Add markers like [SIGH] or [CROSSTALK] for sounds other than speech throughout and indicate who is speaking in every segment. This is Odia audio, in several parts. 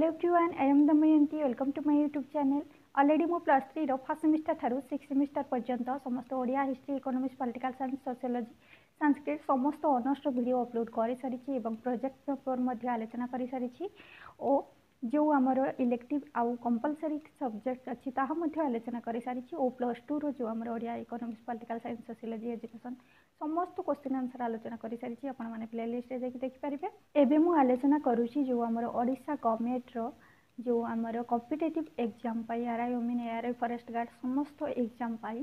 Speaker 1: hello everyone I am Damayanti welcome to my YouTube channel already मो प्लस थ्री रो फर्स्ट सेमिस्टर ठार् सिक्स सेमिस्टर पर्यंत समस्त Odia history economics political science sociology Sanskrit समस्त अनर्स भिडियो अपलोड कर सारी और प्रोजेक्ट पेपर आलोचना कर सारी और जो आमर इलेक्टिव आउ कंपलसरी सब्जेक्ट अच्छी ताहा आलोचना कर सारी और प्लस टू रो जो आमर Odia economics political science sociology education সমস্ত কোশ্চিন আনসর আলোচনা করে সারিছি আপনার প্লে লিষ্টে যাই দেখিপারে এবে মু আলোচনা করুছি যে আমার ওড়শা গভর্নমেন্টর যে আমার কম্পিটেটিভ এক্সাম পাই আর আই ওমিন এআর আই ফরেস্ট গার্ড সমস্ত এক্সাম পাই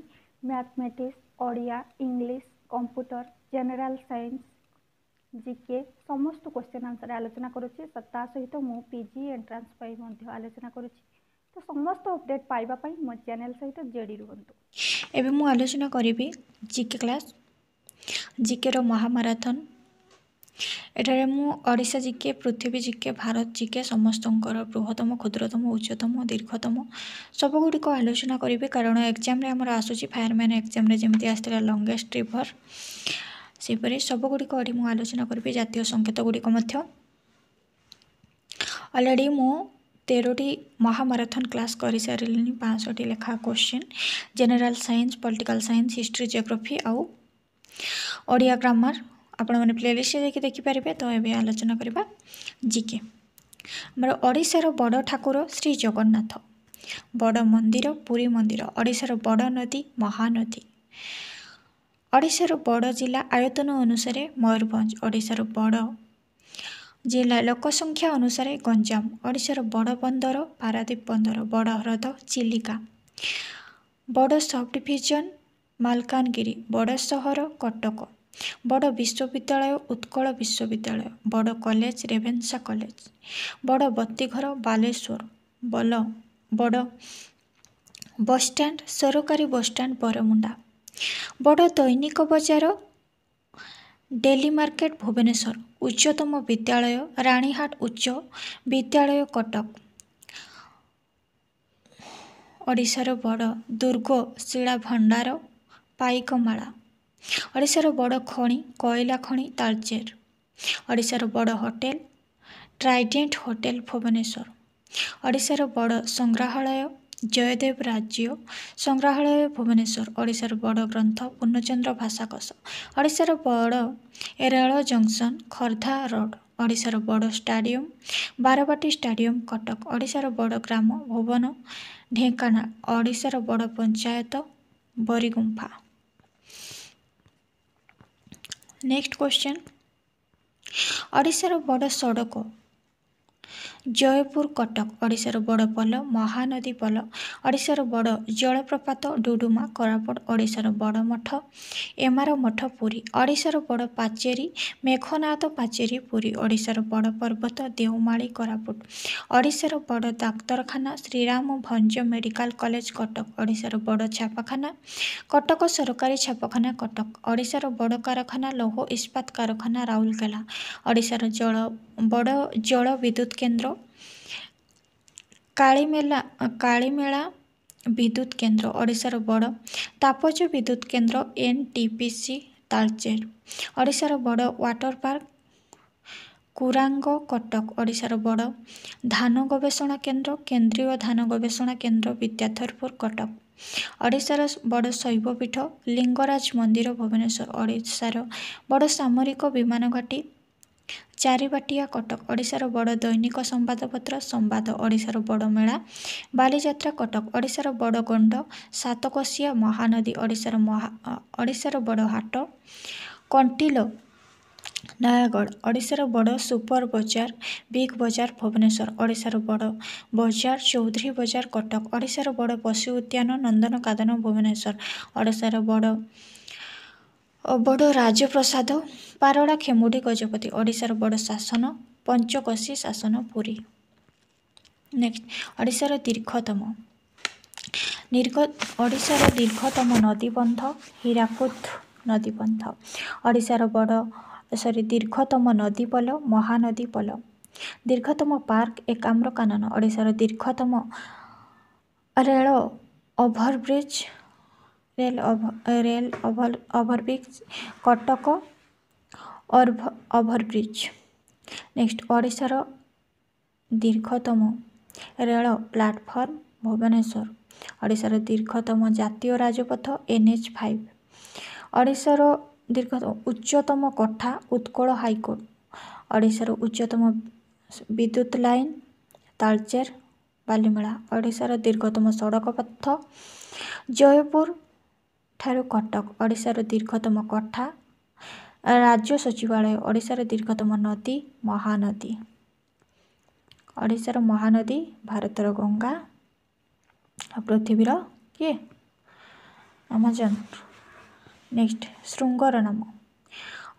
Speaker 1: mathematics Odia English computer general science GK সমস্ত কোশ্চেন আনসর আলোচনা করুছি তা সহিত মু পিজি এন্ট্রান্স পাই মধ্য আলোচনা করুছি তো সমস্ত অপডেট পাইবা পাই মো চ্যানেল সহিত জেডি রুহন্তু এবে মু আলোচনা করিবি জিকে ক্লাস ଜିକେର ମହାମାରାଥନ୍ ଏଠାରେ ମୁଁ ଓଡ଼ିଶା ଜିକେ ପୃଥିବୀ ଜିକେ ଭାରତ ଜିକେ ସମସ୍ତଙ୍କର ବୃହତ୍ତମ କ୍ଷୁଦ୍ରତମ ଉଚ୍ଚତମ ଦୀର୍ଘତମ ସବୁଗୁଡ଼ିକ ଆଲୋଚନା କରିବି କାରଣ ଏକ୍ଜାମ୍ରେ ଆମର ଆସୁଛି ଫାୟାରମ୍ୟାନ୍ ଏକ୍ଜାମ୍ରେ ଯେମିତି ଆସିଥିଲା ଲଙ୍ଗେଷ୍ଟ ରିଭର୍ ସେହିପରି ସବୁଗୁଡ଼ିକ ଏଠି ମୁଁ ଆଲୋଚନା କରିବି ଜାତୀୟ ସଙ୍କେତଗୁଡ଼ିକ ମଧ୍ୟ ଅଲରେଡ଼ି ମୁଁ ତେରଟି ମହାମାରାଥନ୍ କ୍ଲାସ୍ କରିସାରିଲିଣି ପାଞ୍ଚଶହଟି ଲେଖା question general science political science history geography ଆଉ ଓଡ଼ିଆ ଗ୍ରାମର ଆପଣମାନେ ପ୍ଲେଲିଷ୍ଟ ଯାଇକି ଦେଖିପାରିବେ ତ ଏବେ ଆଲୋଚନା କରିବା ଜିକେ ଆମର ଓଡ଼ିଶାର ବଡ଼ ଠାକୁର ଶ୍ରୀ ଜଗନ୍ନାଥ ବଡ଼ ମନ୍ଦିର ପୁରୀ ମନ୍ଦିର ଓଡ଼ିଶାର ବଡ଼ ନଦୀ ମହାନଦୀ ଓଡ଼ିଶାର ବଡ଼ ଜିଲ୍ଲା ଆୟତନ ଅନୁସାରେ ମୟୂରଭଞ୍ଜ ଓଡ଼ିଶାର ବଡ଼ ଜିଲ୍ଲା ଲୋକସଂଖ୍ୟା ଅନୁସାରେ ଗଞ୍ଜାମ ଓଡ଼ିଶାର ବଡ଼ ବନ୍ଦର ପାରାଦ୍ୱୀପ ବନ୍ଦର ବଡ଼ ହ୍ରଦ ଚିଲିକା ବଡ଼ ସବ୍ ଡିଭିଜନ ମାଲକାନଗିରି ବଡ଼ ସହର କଟକ ବଡ଼ ବିଶ୍ୱବିଦ୍ୟାଳୟ ଉତ୍କଳ ବିଶ୍ୱବିଦ୍ୟାଳୟ ବଡ଼ କଲେଜ ରେଭେନ୍ସା କଲେଜ ବଡ଼ ବତୀଘର ବାଲେଶ୍ୱର ବଲ ବଡ଼ ବସ୍ଷ୍ଟାଣ୍ଡ ସରକାରୀ ବସ୍ଷ୍ଟାଣ୍ଡ ବରମୁଣ୍ଡା ବଡ଼ ଦୈନିକ ବଜାର ଡେଲି ମାର୍କେଟ ଭୁବନେଶ୍ୱର ଉଚ୍ଚତମ ବିଦ୍ୟାଳୟ ରାଣୀହାଟ ଉଚ୍ଚ ବିଦ୍ୟାଳୟ କଟକ ଓଡ଼ିଶାର ବଡ଼ ଦୁର୍ଗ ଶିଳା ଭଣ୍ଡାର ପାଇକମାଳା ଓଡ଼ିଶାର ବଡ଼ ଖଣି କୋଇଲା ଖଣି ତାଲଚେର ଓଡ଼ିଶାର ବଡ଼ ହୋଟେଲ ଟ୍ରାଇଡେଣ୍ଟ ହୋଟେଲ ଭୁବନେଶ୍ୱର ଓଡ଼ିଶାର ବଡ଼ ସଂଗ୍ରହାଳୟ ଜୟଦେବ ରାଜ୍ୟ ସଂଗ୍ରହାଳୟ ଭୁବନେଶ୍ୱର ଓଡ଼ିଶାର ବଡ଼ ଗ୍ରନ୍ଥ ପୂର୍ଣ୍ଣଚନ୍ଦ୍ର ଭାଷାକୋଷ ଓଡ଼ିଶାର ବଡ଼ ରେଳ ଜଙ୍କସନ୍ ଖୋର୍ଦ୍ଧା ରୋଡ଼ ଓଡ଼ିଶାର ବଡ଼ ଷ୍ଟାଡ଼ିୟମ୍ ବାରବାଟୀ ଷ୍ଟାଡ଼ିୟମ୍ କଟକ ଓଡ଼ିଶାର ବଡ଼ ଗ୍ରାମ ଭୁବନ ଢେଙ୍କାନାଳ ଓଡ଼ିଶାର ବଡ଼ ପଞ୍ଚାୟତ ବରିଗୁମ୍ଫା नेक्स्ट क्वेश्चन ओडार बड़ सड़क ଜୟପୁର କଟକ ଓଡ଼ିଶାର ବଡ଼ ପୋଲ ମହାନଦୀ ପୋଲ ଓଡ଼ିଶାର ବଡ଼ ଜଳପ୍ରପାତ ଡୁଡ଼ୁମା କୋରାପୁଟ ଓଡ଼ିଶାର ବଡ଼ ମଠ ଏମାର ମଠ ପୁରୀ ଓଡ଼ିଶାର ବଡ଼ ପାଚେରୀ ମେଘନାଥ ପାଚେରୀ ପୁରୀ ଓଡ଼ିଶାର ବଡ଼ ପର୍ବତ ଦେଓମାଳି କୋରାପୁଟ ଓଡ଼ିଶାର ବଡ଼ ଡାକ୍ତରଖାନା ଶ୍ରୀରାମ ଭଞ୍ଜ ମେଡ଼ିକାଲ କଲେଜ କଟକ ଓଡ଼ିଶାର ବଡ଼ ଛାପାଖାନା କଟକ ସରକାରୀ ଛାପାଖାନା କଟକ ଓଡ଼ିଶାର ବଡ଼ କାରଖାନା ଲୌହ ଇସ୍ପାତ କାରଖାନା ରାଉରକେଲା ଓଡ଼ିଶାର ଜଳ ବଡ଼ ଜଳ ବିଦ୍ୟୁତ କେନ୍ଦ୍ର କେନ୍ଦ୍ର କାଳିମେଳା କାଳିମେଳା ବିଦ୍ୟୁତ କେନ୍ଦ୍ର ଓଡ଼ିଶାର ବଡ଼ ତାପଜ ବିଦ୍ୟୁତ କେନ୍ଦ୍ର N T P C Talcher ଓଡ଼ିଶାର ବଡ଼ ୱାଟର ପାର୍କ କୁରାଙ୍ଗ କଟକ ଓଡ଼ିଶାର ବଡ଼ ଧାନ ଗବେଷଣା କେନ୍ଦ୍ର କେନ୍ଦ୍ରୀୟ ଧାନ ଗବେଷଣା କେନ୍ଦ୍ର ବିଦ୍ୟାଧରପୁର କଟକ ଓଡ଼ିଶାର ବଡ଼ ଶୈବପୀଠ ଲିଙ୍ଗରାଜ ମନ୍ଦିର ଭୁବନେଶ୍ୱର ଓଡ଼ିଶାର ବଡ଼ ସାମରିକ ବିମାନ ଘାଟି ଚାରିବାଟିଆ କଟକ ଓଡ଼ିଶାର ବଡ଼ ଦୈନିକ ସମ୍ବାଦପତ୍ର ସମ୍ବାଦ ଓଡ଼ିଶାର ବଡ଼ ମେଳା ବାଲିଯାତ୍ରା କଟକ ଓଡ଼ିଶାର ବଡ଼ ଗଣ୍ଡ ସାତକୋଶିଆ ମହାନଦୀ ଓଡ଼ିଶାର ମହା ଓଡ଼ିଶାର ବଡ଼ ହାଟ କଣ୍ଟିଲୋ ନୟାଗଡ଼ ଓଡ଼ିଶାର ବଡ଼ ସୁପର ବଜାର ବିଗ୍ ବଜାର ଭୁବନେଶ୍ୱର ଓଡ଼ିଶାର ବଡ଼ ବଜାର ଚୌଧୁରୀ ବଜାର କଟକ ଓଡ଼ିଶାର ବଡ଼ ପଶୁ ଉଦ୍ୟାନ ନନ୍ଦନକାନନ ଭୁବନେଶ୍ୱର ଓଡ଼ିଶାର ବଡ଼ ବଡ଼ ରାଜପ୍ରସାଦ ପାରଳା ଖେମୁଡ଼ି ଗଜପତି ଓଡ଼ିଶାର ବଡ଼ ଶାସନ ପଞ୍ଚକୋଶୀ ଶାସନ ପୁରୀ ନେକ୍ସଟ ଓଡ଼ିଶାର ଦୀର୍ଘତମ ଓଡ଼ିଶାର ଦୀର୍ଘତମ ନଦୀବନ୍ଧ ହୀରାକୁଦ ନଦୀବନ୍ଧ ଓଡ଼ିଶାର ବଡ଼ ସରି ଦୀର୍ଘତମ ନଦୀ ପୋଲ ମହାନଦୀ ପୋଲ ଦୀର୍ଘତମ ପାର୍କ ଏକାମ୍ରକାନନ ଓଡ଼ିଶାର ଦୀର୍ଘତମ ରେଳ ଓଭରବ୍ରିଜ୍ रेल रेल ओभरब्रिज कटक ओभरब्रिज नेक्स्ट ओडार दीर्घतम रेल प्लाटफर्म भुवनेश्वर ओडार दीर्घतम जितियों राजपथ एन एच फाइव ओडार दीर्घतम उच्चतम कोठा उत्कल हाइकोर्ट ओडार उच्चतम विद्युत लाइन तालचेर बालीमेला ओडार दीर्घतम सड़क पथ जयपुर ଠାରୁ କଟକ ଓଡ଼ିଶାର ଦୀର୍ଘତମ କଠା ରାଜ୍ୟ ସଚିବାଳୟ ଓଡ଼ିଶାର ଦୀର୍ଘତମ ନଦୀ ମହାନଦୀ ଓଡ଼ିଶାର ମହାନଦୀ ଭାରତର ଗଙ୍ଗା ପୃଥିବୀର କିଏ ଆମାଜନ ନେକ୍ସଟ ଶୃଙ୍ଗର ନାମ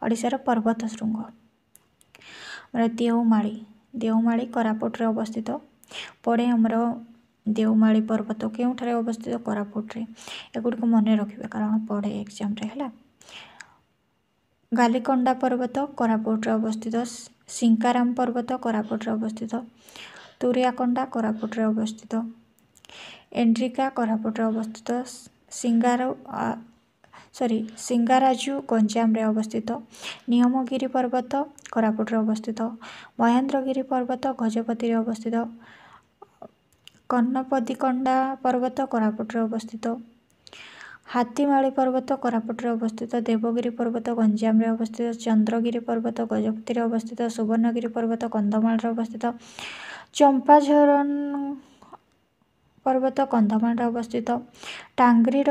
Speaker 1: ଓଡ଼ିଶାର ପର୍ବତ ଶୃଙ୍ଗ ଆମର ଦେଓମାଳି ଦେଓମାଳି କୋରାପୁଟରେ ଅବସ୍ଥିତ ପରେ ଆମର ଦେଓମାଳି ପର୍ବତ କେଉଁଠାରେ ଅବସ୍ଥିତ କୋରାପୁଟରେ ଏଗୁଡ଼ିକୁ ମନେ ରଖିବେ କାରଣ ପଢ଼େ ଏକ୍ଜାମରେ ହେଲା ଗାଲିକଣ୍ଡା ପର୍ବତ କୋରାପୁଟରେ ଅବସ୍ଥିତ ସିଙ୍କାରାମ ପର୍ବତ କୋରାପୁଟରେ ଅବସ୍ଥିତ ତୁରିଆକଣ୍ଡା କୋରାପୁଟରେ ଅବସ୍ଥିତ ଏଣ୍ଡ୍ରିକା କୋରାପୁଟରେ ଅବସ୍ଥିତ ସିଙ୍ଗାର ସରି ସିଙ୍ଗାରାଜୁ ଗଞ୍ଜାମରେ ଅବସ୍ଥିତ ନିୟମଗିରି ପର୍ବତ କୋରାପୁଟରେ ଅବସ୍ଥିତ ମହେନ୍ଦ୍ରଗିରି ପର୍ବତ ଗଜପତିରେ ଅବସ୍ଥିତ କର୍ଣ୍ଣପଦିକଣ୍ଡା ପର୍ବତ କୋରାପୁଟରେ ଅବସ୍ଥିତ ହାତୀମାଳି ପର୍ବତ କୋରାପୁଟରେ ଅବସ୍ଥିତ ଦେବଗିରି ପର୍ବତ ଗଞ୍ଜାମରେ ଅବସ୍ଥିତ ଚନ୍ଦ୍ରଗିରି ପର୍ବତ ଗଜପତିରେ ଅବସ୍ଥିତ ସୁବର୍ଣ୍ଣଗିରି ପର୍ବତ କନ୍ଧମାଳରେ ଅବସ୍ଥିତ ଚମ୍ପାଝର ପର୍ବତ କନ୍ଧମାଳରେ ଅବସ୍ଥିତ ଡଙ୍ଗର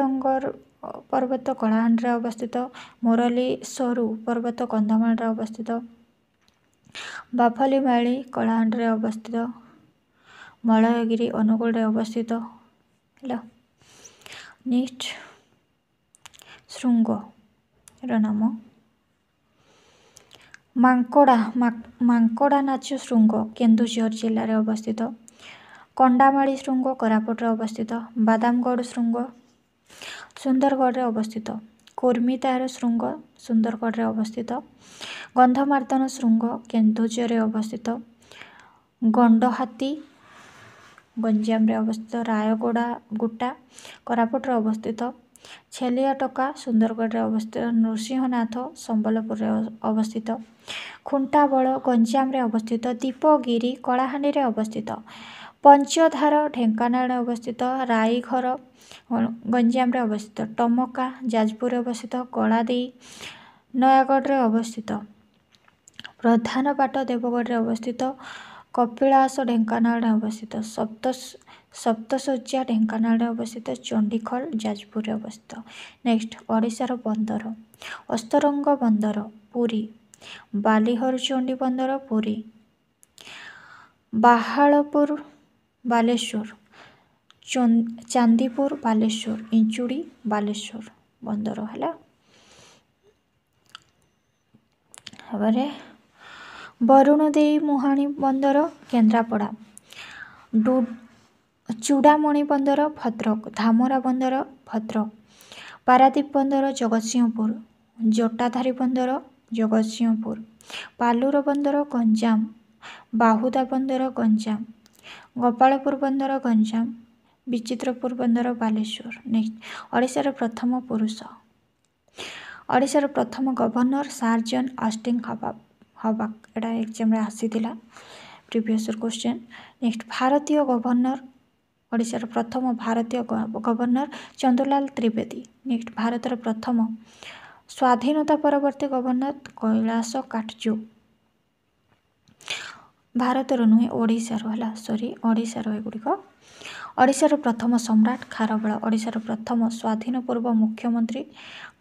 Speaker 1: ପର୍ବତ କଳାହାଣ୍ଡିରେ ଅବସ୍ଥିତ ସରୁ ପର୍ବତ କନ୍ଧମାଳରେ ଅବସ୍ଥିତ ବାଫଲିମାଳି କଳାହାଣ୍ଡିରେ ଅବସ୍ଥିତ ମଳୟଗିରି ଅନୁଗୁଳରେ ଅବସ୍ଥିତ ହେଲା ନେକ୍ସଟ ଶୃଙ୍ଗର ନାମ ମାଙ୍କଡ଼ା ମାଙ୍କଡ଼ା ନାଚ ଶୃଙ୍ଗ କେନ୍ଦୁଝର ଜିଲ୍ଲାରେ ଅବସ୍ଥିତ କଣ୍ଡାମାଳି ଶୃଙ୍ଗ କୋରାପୁଟରେ ଅବସ୍ଥିତ ବାଦାମଗଡ଼ ଶୃଙ୍ଗ ସୁନ୍ଦରଗଡ଼ରେ ଅବସ୍ଥିତ କୁର୍ମିତାର ଶୃଙ୍ଗ ସୁନ୍ଦରଗଡ଼ରେ ଅବସ୍ଥିତ ଗନ୍ଧମାର୍ଦ୍ଦନ ଶୃଙ୍ଗ କେନ୍ଦୁଝରରେ ଅବସ୍ଥିତ ଗଣ୍ଡହାତୀ ଗଞ୍ଜାମରେ ଅବସ୍ଥିତ ରାୟଗଡ଼ା ଗୁଟା କୋରାପୁଟରେ ଅବସ୍ଥିତ ଛେଲିଆଟକା ସୁନ୍ଦରଗଡ଼ରେ ଅବସ୍ଥିତ ନୃସିଂହନାଥ ସମ୍ବଲପୁରରେ ଅବସ୍ଥିତ ଖୁଣ୍ଟାବଳ ଗଞ୍ଜାମରେ ଅବସ୍ଥିତ ଦୀପଗିରି କଳାହାଣ୍ଡିରେ ଅବସ୍ଥିତ ପଞ୍ଚଧାର ଢେଙ୍କାନାଳରେ ଅବସ୍ଥିତ ରାଇଘର ଗଞ୍ଜାମରେ ଅବସ୍ଥିତ ଟମକା ଯାଜପୁରରେ ଅବସ୍ଥିତ କଳାଦେଇ ନୟାଗଡ଼ରେ ଅବସ୍ଥିତ ପ୍ରଧାନ ବାଟ ଦେବଗଡ଼ରେ ଅବସ୍ଥିତ କପିଳାସ ଢେଙ୍କାନାଳରେ ଅବସ୍ଥିତ ସପ୍ତ ସପ୍ତଶଯ୍ୟା ଢେଙ୍କାନାଳରେ ଅବସ୍ଥିତ ଚଣ୍ଡିଖଲ ଯାଜପୁରରେ ଅବସ୍ଥିତ ନେକ୍ସଟ ଓଡ଼ିଶାର ବନ୍ଦର ଅସ୍ତରଙ୍ଗ ବନ୍ଦର ପୁରୀ ବାଲିହରଚଣ୍ଡି ବନ୍ଦର ପୁରୀ ବାହାଳପୁର ବାଲେଶ୍ୱର ଚାନ୍ଦିପୁର ବାଲେଶ୍ୱର ଇଞ୍ଚୁଡ଼ି ବାଲେଶ୍ୱର ବନ୍ଦର ହେଲା ତାପରେ ବରୁଣ ଦେଇ ମୁହାଣି ବନ୍ଦର କେନ୍ଦ୍ରାପଡ଼ା ଡୁ ଚୁଡ଼ାମଣି ବନ୍ଦର ଭଦ୍ରକ ଧାମରା ବନ୍ଦର ଭଦ୍ରକ ପାରାଦ୍ୱୀପ ବନ୍ଦର ଜଗତସିଂହପୁର ଜୋଟାଧାରୀ ବନ୍ଦର ଜଗତସିଂହପୁର ପାଲୁର ବନ୍ଦର ଗଞ୍ଜାମ ବାହୁଦା ବନ୍ଦର ଗଞ୍ଜାମ ଗୋପାଳପୁର ବନ୍ଦର ଗଞ୍ଜାମ ବିଚିତ୍ରପୁର ବନ୍ଦର ବାଲେଶ୍ୱର ନେକ୍ସଟ ଓଡ଼ିଶାର ପ୍ରଥମ ପୁରୁଷ ଓଡ଼ିଶାର ପ୍ରଥମ ଗଭର୍ଣ୍ଣର ସାର୍ଜନ୍ ଅଷ୍ଟିଂ ଖବାବ ହବା ଏଇଟା ଏକ୍ଜାମ୍ରେ ଆସିଥିଲା ପ୍ରିଭିୟସ୍ ଇୟର୍ କୋଶ୍ଚିନ୍ ନେକ୍ସଟ ଭାରତୀୟ ଗଭର୍ଣ୍ଣର ଓଡ଼ିଶାର ପ୍ରଥମ ଭାରତୀୟ ଗଭର୍ଣ୍ଣର ଚନ୍ଦ୍ରଲାଲ ତ୍ରିବେଦୀ ନେକ୍ସଟ ଭାରତର ପ୍ରଥମ ସ୍ୱାଧୀନତା ପରବର୍ତ୍ତୀ ଗଭର୍ଣ୍ଣର କୈଳାସ କାଟଚୁ ଭାରତର ନୁହେଁ ଓଡ଼ିଶାର ହେଲା ସରି ଓଡ଼ିଶାର ଏଗୁଡ଼ିକ ଓଡ଼ିଶାର ପ୍ରଥମ ସମ୍ରାଟ ଖାରବେଳ ଓଡ଼ିଶାର ପ୍ରଥମ ସ୍ୱାଧୀନ ପୂର୍ବ ମୁଖ୍ୟମନ୍ତ୍ରୀ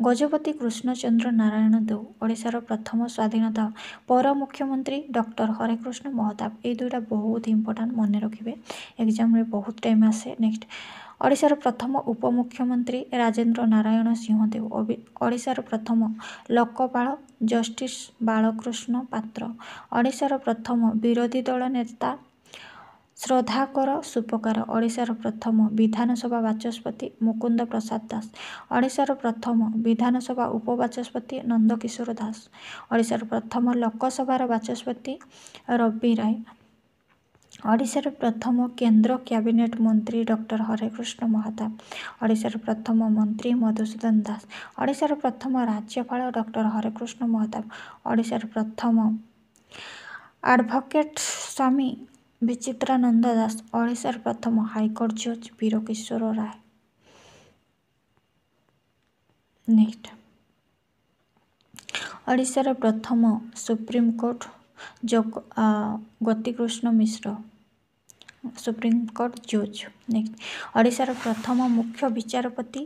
Speaker 1: ଗଜପତି କୃଷ୍ଣଚନ୍ଦ୍ର ନାରାୟଣ ଦେଉ ଓଡ଼ିଶାର ପ୍ରଥମ ସ୍ୱାଧୀନତା ପୌର ମୁଖ୍ୟମନ୍ତ୍ରୀ ଡକ୍ଟର ହରେକୃଷ୍ଣ ମହତାବ ଏଇ ଦୁଇଟା ବହୁତ ଇମ୍ପୋର୍ଟାଣ୍ଟ ମନେ ରଖିବେ ଏକ୍ଜାମ୍ରେ ବହୁତ ଟାଇମ୍ ଆସେ ନେକ୍ସଟ ଓଡ଼ିଶାର ପ୍ରଥମ ଉପମୁଖ୍ୟମନ୍ତ୍ରୀ ରାଜେନ୍ଦ୍ର ନାରାୟଣ ସିଂହ ଦେଉ ଓଡ଼ିଶାର ପ୍ରଥମ ଲୋକପାଳ ଜଷ୍ଟିସ୍ ବାଳକୃଷ୍ଣ ପାତ୍ର ଓଡ଼ିଶାର ପ୍ରଥମ ବିରୋଧୀ ଦଳ ନେତା ଶ୍ରଦ୍ଧାକର ସୁପକାର ଓଡ଼ିଶାର ପ୍ରଥମ ବିଧାନସଭା ବାଚସ୍ପତି ମୁକୁନ୍ଦ ପ୍ରସାଦ ଦାସ ଓଡ଼ିଶାର ପ୍ରଥମ ବିଧାନସଭା ଉପବାଚସ୍ପତି ନନ୍ଦକିଶୋର ଦାସ ଓଡ଼ିଶାର ପ୍ରଥମ ଲୋକସଭାର ବାଚସ୍ପତି ରବି ରାୟ ଓଡ଼ିଶାର ପ୍ରଥମ କେନ୍ଦ୍ର କ୍ୟାବିନେଟ୍ ମନ୍ତ୍ରୀ ଡକ୍ଟର ହରେକୃଷ୍ଣ ମହାତାବ ଓଡ଼ିଶାର ପ୍ରଥମ ମନ୍ତ୍ରୀ ମଧୁସୂଦନ ଦାସ ଓଡ଼ିଶାର ପ୍ରଥମ ରାଜ୍ୟପାଳ ଡକ୍ଟର ହରେକୃଷ୍ଣ ମହତାବ ଓଡ଼ିଶାର ପ୍ରଥମ ଆଡ଼ଭୋକେଟ୍ ସ୍ୱାମୀ ବିଚିତ୍ରାନନ୍ଦ ଦାସ ଓଡ଼ିଶାର ପ୍ରଥମ ହାଇକୋର୍ଟ ଜଜ୍ ବୀରକିଶୋର ରାୟ ନେକ୍ସଟ ଓଡ଼ିଶାର ପ୍ରଥମ ସୁପ୍ରିମକୋର୍ଟ ଯୋଗ ଗତିକୃଷ୍ଣ ମିଶ୍ର ସୁପ୍ରିମକୋର୍ଟ ଜଜ୍ ନେକ୍ସଟ ଓଡ଼ିଶାର ପ୍ରଥମ ମୁଖ୍ୟ ବିଚାରପତି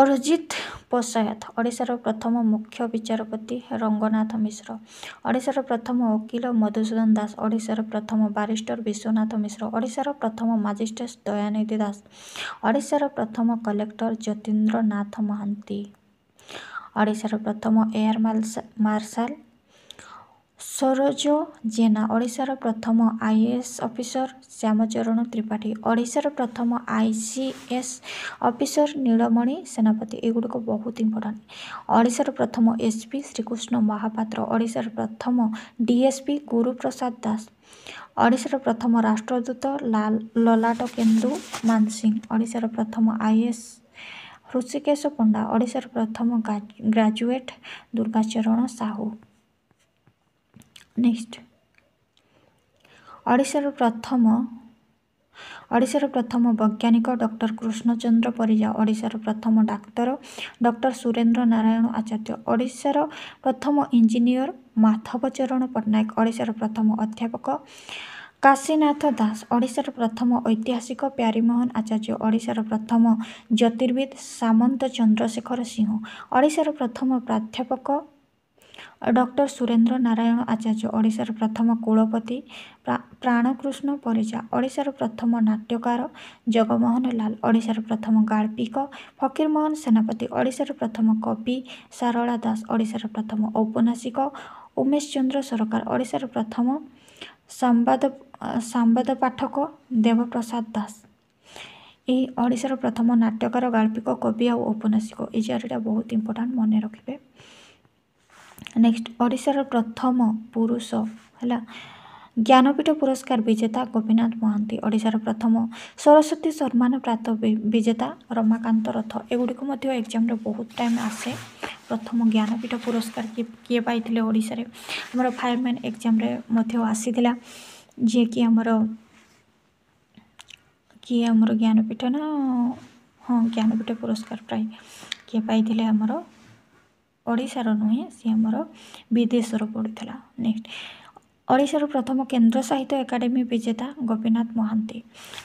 Speaker 1: ଅରିଜିତ ପୋଷାୟତ ଓଡ଼ିଶାର ପ୍ରଥମ ମୁଖ୍ୟ ବିଚାରପତି ରଙ୍ଗନାଥ ମିଶ୍ର ଓଡ଼ିଶାର ପ୍ରଥମ ଓକିଲ ମଧୁସୂଦନ ଦାସ ଓଡ଼ିଶାର ପ୍ରଥମ ବାରିଷ୍ଟର ବିଶ୍ୱନାଥ ମିଶ୍ର ଓଡ଼ିଶାର ପ୍ରଥମ ମାଜିଷ୍ଟ୍ରେଟ ଦୟାନିଧି ଦାସ ଓଡ଼ିଶାର ପ୍ରଥମ କଲେକ୍ଟର ଯତୀନ୍ଦ୍ରନାଥ ମହାନ୍ତି ଓଡ଼ିଶାର ପ୍ରଥମ ଏୟାର ମାର୍ଶାଲ ସରୋଜ ଜେନା ଓଡ଼ିଶାର ପ୍ରଥମ I A S officer Shyamcharan Tripathi ଓଡ଼ିଶାର ପ୍ରଥମ I C S officer Nilamani Senapati ଏଗୁଡ଼ିକ ବହୁତ ଇମ୍ପୋର୍ଟାଣ୍ଟ ଓଡ଼ିଶାର ପ୍ରଥମ ଏସ୍ ପି ଶ୍ରୀକୃଷ୍ଣ ମହାପାତ୍ର ଓଡ଼ିଶାର ପ୍ରଥମ ଡିଏସ୍ପି ଗୁରୁପ୍ରସାଦ ଦାସ ଓଡ଼ିଶାର ପ୍ରଥମ ରାଷ୍ଟ୍ରଦୂତ ଲାଲ ଲଲାଟ କେନ୍ଦୁ ମାନସିଂ ଓଡ଼ିଶାର ପ୍ରଥମ I A S Hrushikesh Panda ଓଡ଼ିଶାର ପ୍ରଥମ ଗ୍ରାଜୁଏଟ୍ ଦୁର୍ଗାଚରଣ ସାହୁ ନେକ୍ସଟ ଓଡ଼ିଶାର ପ୍ରଥମ ଓଡ଼ିଶାର ପ୍ରଥମ ବୈଜ୍ଞାନିକ ଡକ୍ଟର କୃଷ୍ଣଚନ୍ଦ୍ର ପରିଜା ଓଡ଼ିଶାର ପ୍ରଥମ ଡାକ୍ତର ଡକ୍ଟର ସୁରେନ୍ଦ୍ର ନାରାୟଣ ଆଚାର୍ଯ୍ୟ ଓଡ଼ିଶାର ପ୍ରଥମ ଇଞ୍ଜିନିୟର ମାଧବ ଚରଣ ପଟ୍ଟନାୟକ ଓଡ଼ିଶାର ପ୍ରଥମ ଅଧ୍ୟାପକ କାଶୀନାଥ ଦାସ ଓଡ଼ିଶାର ପ୍ରଥମ ଐତିହାସିକ ପ୍ୟାରିମୋହନ ଆଚାର୍ଯ୍ୟ ଓଡ଼ିଶାର ପ୍ରଥମ ଜ୍ୟୋତିର୍ବିଦ୍ ସାମନ୍ତ ଚନ୍ଦ୍ରଶେଖର ସିଂହ ଓଡ଼ିଶାର ପ୍ରଥମ ପ୍ରାଧ୍ୟାପକ ଡକ୍ଟର ସୁରେନ୍ଦ୍ର ନାରାୟଣ ଆଚାର୍ଯ୍ୟ ଓଡ଼ିଶାର ପ୍ରଥମ କୁଳପତି ପ୍ରାଣକୃଷ୍ଣ ପରିଜା ଓଡ଼ିଶାର ପ୍ରଥମ ନାଟ୍ୟକାର ଜଗମୋହନ ଲାଲ ଓଡ଼ିଶାର ପ୍ରଥମ ଗାଳ୍ପିକ ଫକୀରମୋହନ ସେନାପତି ଓଡ଼ିଶାର ପ୍ରଥମ କବି ସାରଳା ଦାସ ଓଡ଼ିଶାର ପ୍ରଥମ ଔପନ୍ୟାସିକ ଉମେଶ ଚନ୍ଦ୍ର ସରକାର ଓଡ଼ିଶାର ପ୍ରଥମ ସମ୍ବାଦ ସମ୍ବାଦ ପାଠକ ଦେବପ୍ରସାଦ ଦାସ ଏହି ଓଡ଼ିଶାର ପ୍ରଥମ ନାଟ୍ୟକାର ଗାଳ୍ପିକ କବି ଆଉ ଔପନ୍ୟାସିକ ଏଇ ଚାରିଟା ବହୁତ ଇମ୍ପୋର୍ଟାଣ୍ଟ ମନେ ରଖିବେ ନେକ୍ସଟ ଓଡ଼ିଶାର ପ୍ରଥମ ପୁରୁଷ ହେଲା ଜ୍ଞାନପୀଠ ପୁରସ୍କାର ବିଜେତା ଗୋପୀନାଥ ମହାନ୍ତି ଓଡ଼ିଶାର ପ୍ରଥମ ସରସ୍ୱତୀ ସମ୍ମାନ ପ୍ରାପ୍ତ ବିଜେତା ରମାକାନ୍ତ ରଥ ଏଗୁଡ଼ିକୁ ମଧ୍ୟ ଏକ୍ଜାମ୍ରେ ବହୁତ ଟାଇମ୍ ଆସେ ପ୍ରଥମ ଜ୍ଞାନପୀଠ ପୁରସ୍କାର କିଏ କିଏ ପାଇଥିଲେ ଓଡ଼ିଶାରେ ଆମର ଫାୟାରମ୍ୟାନ୍ ଏକ୍ଜାମ୍ରେ ମଧ୍ୟ ଆସିଥିଲା ଯିଏକି ଆମର କିଏ ଆମର ଜ୍ଞାନପୀଠ ନା ହଁ ଜ୍ଞାନପୀଠ ପୁରସ୍କାର ପ୍ରାୟ କିଏ ପାଇଥିଲେ ଆମର ଓଡ଼ିଶାର ନୁହେଁ ସିଏ ଆମର ବିଦେଶର ପଡ଼ିଥିଲା ନେକ୍ସଟ ଓଡ଼ିଶାର ପ୍ରଥମ କେନ୍ଦ୍ର ସାହିତ୍ୟ ଏକାଡେମୀ ବିଜେତା ଗୋପୀନାଥ ମହାନ୍ତି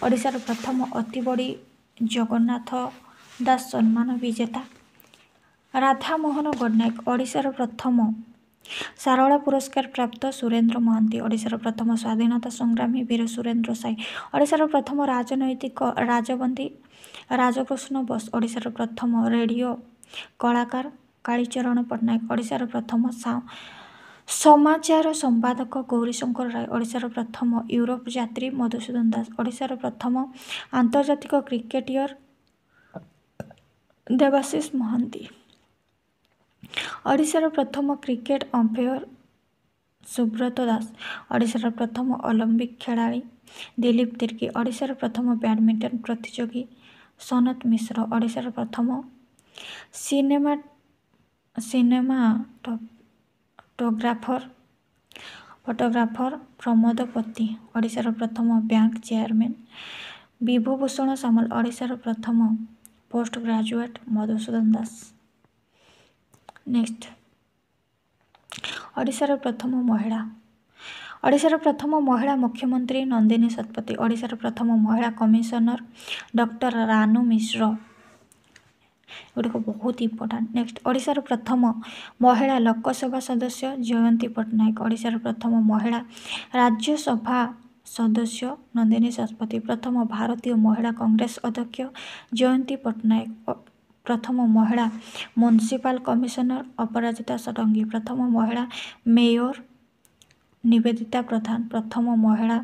Speaker 1: ଓଡ଼ିଶାର ପ୍ରଥମ ଅତି ବଡ଼ି ଜଗନ୍ନାଥ ଦାସ ସମ୍ମାନ ବିଜେତା ରାଧାମୋହନ ଗଡ଼ନାୟକ ଓଡ଼ିଶାର ପ୍ରଥମ ସାରଳା ପୁରସ୍କାର ପ୍ରାପ୍ତ ସୁରେନ୍ଦ୍ର ମହାନ୍ତି ଓଡ଼ିଶାର ପ୍ରଥମ ସ୍ୱାଧୀନତା ସଂଗ୍ରାମୀ ବୀର ସୁରେନ୍ଦ୍ର ସାଇ ଓଡ଼ିଶାର ପ୍ରଥମ ରାଜନୈତିକ ରାଜବନ୍ଦୀ ରାଜକୃଷ୍ଣ ବୋଷ ଓଡ଼ିଶାର ପ୍ରଥମ ରେଡ଼ିଓ କଳାକାର କାଳୀଚରଣ ପଟ୍ଟନାୟକ ଓଡ଼ିଶାର ପ୍ରଥମ ସମାଚାର ସମ୍ପାଦକ ଗୌରୀଶଙ୍କର ରାୟ ଓଡ଼ିଶାର ପ୍ରଥମ ୟୁରୋପ ଯାତ୍ରୀ ମଧୁସୂଦନ ଦାସ ଓଡ଼ିଶାର ପ୍ରଥମ ଆନ୍ତର୍ଜାତିକ କ୍ରିକେଟିୟର ଦେବାଶିଷ ମହାନ୍ତି ଓଡ଼ିଶାର ପ୍ରଥମ କ୍ରିକେଟ ଅମ୍ପେୟାର ସୁବ୍ରତ ଦାସ ଓଡ଼ିଶାର ପ୍ରଥମ ଅଲମ୍ପିକ ଖେଳାଳି ଦିଲୀପ ତିର୍କି ଓଡ଼ିଶାର ପ୍ରଥମ ବ୍ୟାଡ଼ମିଣ୍ଟନ ପ୍ରତିଯୋଗୀ ସନତ ମିଶ୍ର ଓଡ଼ିଶାର ପ୍ରଥମ cinema cinema photographer photographer Pramod Pati ଓଡ଼ିଶାର ପ୍ରଥମ ବ୍ୟାଙ୍କ ଚେୟାରମ୍ୟାନ୍ ବିଭୂଭୂଷଣ ସାମଲ ଓଡ଼ିଶାର ପ୍ରଥମ post graduate Madhusudan Das next ଓଡ଼ିଶାର ପ୍ରଥମ ମହିଳା ଓଡ଼ିଶାର ପ୍ରଥମ ମହିଳା ମୁଖ୍ୟମନ୍ତ୍ରୀ ନନ୍ଦିନୀ ଶତପଥୀ ଓଡ଼ିଶାର ପ୍ରଥମ ମହିଳା କମିଶନର ଡକ୍ଟର ରାନୁ ମିଶ୍ର गुडिक बहुत इम्पोर्टान्ट नेक्सट ओडार प्रथम महिला लोकसभा सदस्य जयन्ती पट्टनायक ओडार प्रथम महिला राज्यसभा सदस्य नन्दिन सचपी प्रथम भारतीय महिला कङ्ग्रेस अध्यक्ष जयन्ती पट्टनायक प्रथम महिला म्युनिसिपाल कमिसनर अपराजिता षडङ्गी प्रथम महिला मेयर नवेदिता प्रधान प्रथम महिला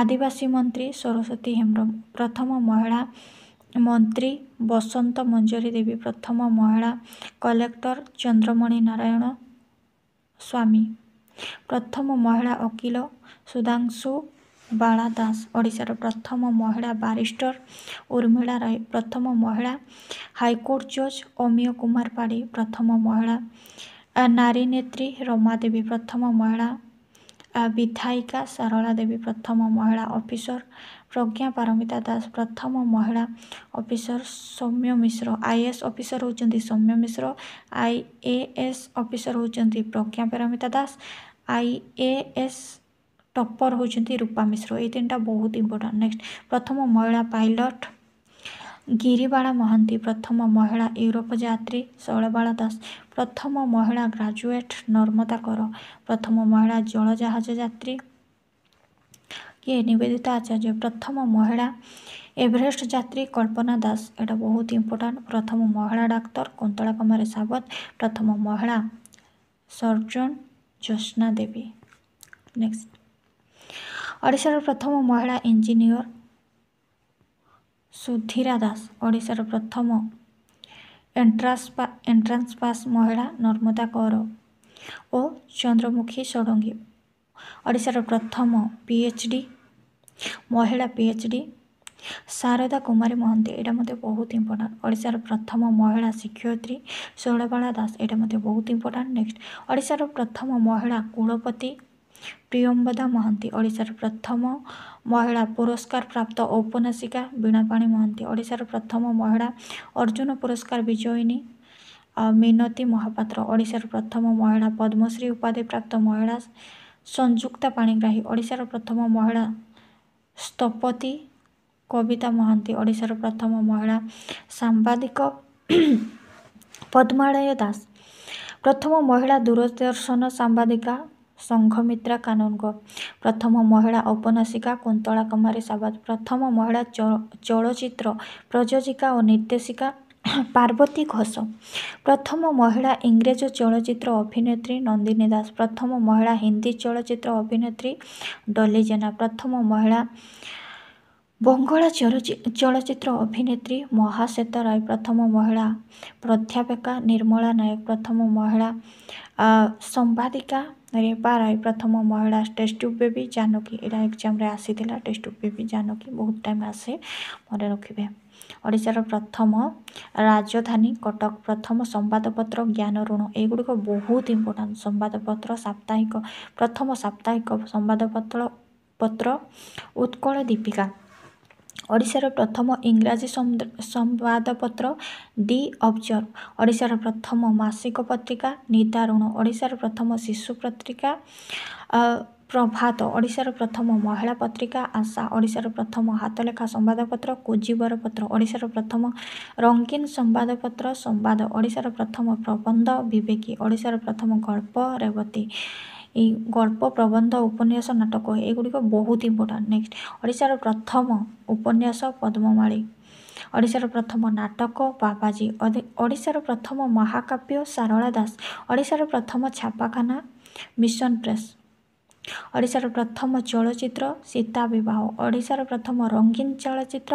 Speaker 1: आदिवासी मन्त्री सरस्वती हेम्रम प्रथम महिला ମନ୍ତ୍ରୀ ବସନ୍ତ ମଞ୍ଜରୀ ଦେବୀ ପ୍ରଥମ ମହିଳା କଲେକ୍ଟର ଚନ୍ଦ୍ରମଣି ନାରାୟଣ ସ୍ୱାମୀ ପ୍ରଥମ ମହିଳା ଓକିଲ ସୁଧାଂଶୁ ବାଳା ଦାସ ଓଡ଼ିଶାର ପ୍ରଥମ ମହିଳା ବାରିଷ୍ଟର ଉର୍ମିଳା ରାୟ ପ୍ରଥମ ମହିଳା ହାଇକୋର୍ଟ ଜଜ୍ ଅମୀୟ କୁମାର ପାଢ଼ୀ ପ୍ରଥମ ମହିଳା ନାରୀ ନେତ୍ରୀ ରମା ଦେବୀ ପ୍ରଥମ ମହିଳା ବିଧାୟିକା ସାରଳା ଦେବୀ ପ୍ରଥମ ମହିଳା ଅଫିସର ପ୍ରଜ୍ଞା ପାରମିତା ଦାସ ପ୍ରଥମ ମହିଳା officer Soumya Mishra I S officer ହେଉଛନ୍ତି Soumya Mishra I A S officer ହେଉଛନ୍ତି Pragya Paramita Das I A S topper ହେଉଛନ୍ତି ରୂପା ମିଶ୍ର ଏଇ ତିନିଟା ବହୁତ ଇମ୍ପୋର୍ଟାଣ୍ଟ ନେକ୍ସଟ ପ୍ରଥମ ମହିଳା ପାଇଲଟ ଗିରିବାଳା ମହାନ୍ତି ପ୍ରଥମ ମହିଳା ୟୁରୋପ ଯାତ୍ରୀ ଶୈଳବାଳା ଦାସ ପ୍ରଥମ ମହିଳା ଗ୍ରାଜୁଏଟ୍ ନର୍ମଦା କର ପ୍ରଥମ ମହିଳା ଜଳଜାହାଜ ଯାତ୍ରୀ କିଏ ନିବେଦିତା ଆଚାର୍ଯ୍ୟ ପ୍ରଥମ ମହିଳା ଏଭରେଷ୍ଟ ଯାତ୍ରୀ କଳ୍ପନା ଦାସ ଏଇଟା ବହୁତ ଇମ୍ପୋର୍ଟାଣ୍ଟ ପ୍ରଥମ ମହିଳା ଡାକ୍ତର କୁନ୍ତଳା କୁମାରୀ ସାବତ ପ୍ରଥମ ମହିଳା ସର୍ଜନ ଜ୍ୟୋତ୍ସ୍ନା ଦେବୀ ନେକ୍ସଟ ଓଡ଼ିଶାର ପ୍ରଥମ ମହିଳା ଇଞ୍ଜିନିୟର ସୁଧିରା ଦାସ ଓଡ଼ିଶାର ପ୍ରଥମ ଏଣ୍ଟ୍ରାନ୍ସ ଏଣ୍ଟ୍ରାନ୍ସ ପାସ୍ ମହିଳା ନର୍ମଦା କର ଓ ଚନ୍ଦ୍ରମୁଖୀ ଷଡ଼ଙ୍ଗୀ ଓଡ଼ିଶାର ପ୍ରଥମ ପି ଏଚ୍ ଡି ମହିଳା P H D Sarada Kumari Mohanty ଏଇଟା ମଧ୍ୟ ବହୁତ ଇମ୍ପୋର୍ଟାଣ୍ଟ ଓଡ଼ିଶାର ପ୍ରଥମ ମହିଳା ଶିକ୍ଷୟତ୍ରୀ ଷୋଳବାଳା ଦାସ ଏଇଟା ମଧ୍ୟ ବହୁତ ଇମ୍ପୋର୍ଟାଣ୍ଟ ନେକ୍ସଟ ଓଡ଼ିଶାର ପ୍ରଥମ ମହିଳା କୁଳପତି ପ୍ରିୟମ୍ବଦା ମହାନ୍ତି ଓଡ଼ିଶାର ପ୍ରଥମ ମହିଳା ପୁରସ୍କାର ପ୍ରାପ୍ତ ଔପନ୍ୟାସିକା ବୀଣାପାଣି ମହାନ୍ତି ଓଡ଼ିଶାର ପ୍ରଥମ ମହିଳା ଅର୍ଜୁନ ପୁରସ୍କାର ବିଜୟିନୀ ମିନତୀ ମହାପାତ୍ର ଓଡ଼ିଶାର ପ୍ରଥମ ମହିଳା ପଦ୍ମଶ୍ରୀ ଉପାଧି ପ୍ରାପ୍ତ ମହିଳା ସଂଯୁକ୍ତା ପାଣିଗ୍ରାହୀ ଓଡ଼ିଶାର ପ୍ରଥମ ମହିଳା ସ୍ଥପତି କବିତା ମହାନ୍ତି ଓଡ଼ିଶାର ପ୍ରଥମ ମହିଳା ସାମ୍ବାଦିକ ପଦ୍ମାଳୟ ଦାସ ପ୍ରଥମ ମହିଳା ଦୂରଦର୍ଶନ ସାମ୍ବାଦିକା ସଂଘମିତ୍ରା କାନୁନଗୋ ପ୍ରଥମ ମହିଳା ଔପନ୍ୟାସିକା କୁନ୍ତଳା କୁମାରୀ ସାବତ ପ୍ରଥମ ମହିଳା ଚଳଚ୍ଚିତ୍ର ପ୍ରଯୋଜିକା ଓ ନିର୍ଦ୍ଦେଶିକା ପାର୍ବତୀ ଘୋଷ ପ୍ରଥମ ମହିଳା ଇଂରେଜ ଚଳଚ୍ଚିତ୍ର ଅଭିନେତ୍ରୀ ନନ୍ଦିନୀ ଦାସ ପ୍ରଥମ ମହିଳା ହିନ୍ଦୀ ଚଳଚ୍ଚିତ୍ର ଅଭିନେତ୍ରୀ ଡଲି ଜେନା ପ୍ରଥମ ମହିଳା ବଙ୍ଗଳା ଚଳଚ୍ଚିତ୍ର ଅଭିନେତ୍ରୀ ମହାଶ୍ୱେତା ରାୟ ପ୍ରଥମ ମହିଳା ପ୍ରଧ୍ୟାପିକା ନିର୍ମଳା ନାୟକ ପ୍ରଥମ ମହିଳା ସମ୍ବାଦିକା ରେପା ରାୟ ପ୍ରଥମ ମହିଳା ଟେଷ୍ଟ୍ୟୁବ୍ ବେବି ଜାନକୀ ଏଇଟା ଏକ୍ଜାମ୍ରେ ଆସିଥିଲା ଟେଷ୍ଟ୍ୟୁବ୍ ବେବି ଜାନକୀ ବହୁତ ଟାଇମ୍ ଆସେ ମନେ ରଖିବେ ଓଡ଼ିଶାର ପ୍ରଥମ ରାଜଧାନୀ କଟକ ପ୍ରଥମ ସମ୍ବାଦପତ୍ର ଜ୍ଞାନ ଋଣ ଏଗୁଡ଼ିକ ବହୁତ ଇମ୍ପୋର୍ଟାଣ୍ଟ ସମ୍ବାଦପତ୍ର ସାପ୍ତାହିକ ପ୍ରଥମ ସାପ୍ତାହିକ ସମ୍ବାଦପତ୍ର ପତ୍ର ଉତ୍କଳ ଦୀପିକା ଓଡ଼ିଶାର ପ୍ରଥମ ଇଂରାଜୀ ସମ୍ବାଦପତ୍ର ଦି ଅବଜର୍ଭ ଓଡ଼ିଶାର ପ୍ରଥମ ମାସିକ ପତ୍ରିକା ନିଦାରୁଣ ଓଡ଼ିଶାର ପ୍ରଥମ ଶିଶୁ ପତ୍ରିକା ପ୍ରଭାତ ଓଡ଼ିଶାର ପ୍ରଥମ ମହିଳା ପତ୍ରିକା ଆଶା ଓଡ଼ିଶାର ପ୍ରଥମ ହାତଲେଖା ସମ୍ବାଦପତ୍ର କୁଜିବର ପତ୍ର ଓଡ଼ିଶାର ପ୍ରଥମ ରଙ୍ଗୀନ ସମ୍ବାଦପତ୍ର ସମ୍ବାଦ ଓଡ଼ିଶାର ପ୍ରଥମ ପ୍ରବନ୍ଧ ବିବେକୀ ଓଡ଼ିଶାର ପ୍ରଥମ ଗଳ୍ପ ରେବତୀ ଏଇ ଗଳ୍ପ ପ୍ରବନ୍ଧ ଉପନ୍ୟାସ ନାଟକ ଏଗୁଡ଼ିକ ବହୁତ ଇମ୍ପୋର୍ଟାଣ୍ଟ ନେକ୍ସଟ ଓଡ଼ିଶାର ପ୍ରଥମ ଉପନ୍ୟାସ ପଦ୍ମମାଳୀ ଓଡ଼ିଶାର ପ୍ରଥମ ନାଟକ ବାବାଜୀ ଓଡ଼ିଶାର ପ୍ରଥମ ମହାକାବ୍ୟ ସାରଳା ଦାସ ଓଡ଼ିଶାର ପ୍ରଥମ ଛାପାଖାନା ମିଶନ ପ୍ରେସ୍ ଓଡ଼ିଶାର ପ୍ରଥମ ଚଳଚ୍ଚିତ୍ର ସୀତା ବିବାହ ଓଡ଼ିଶାର ପ୍ରଥମ ରଙ୍ଗୀନ ଚଳଚ୍ଚିତ୍ର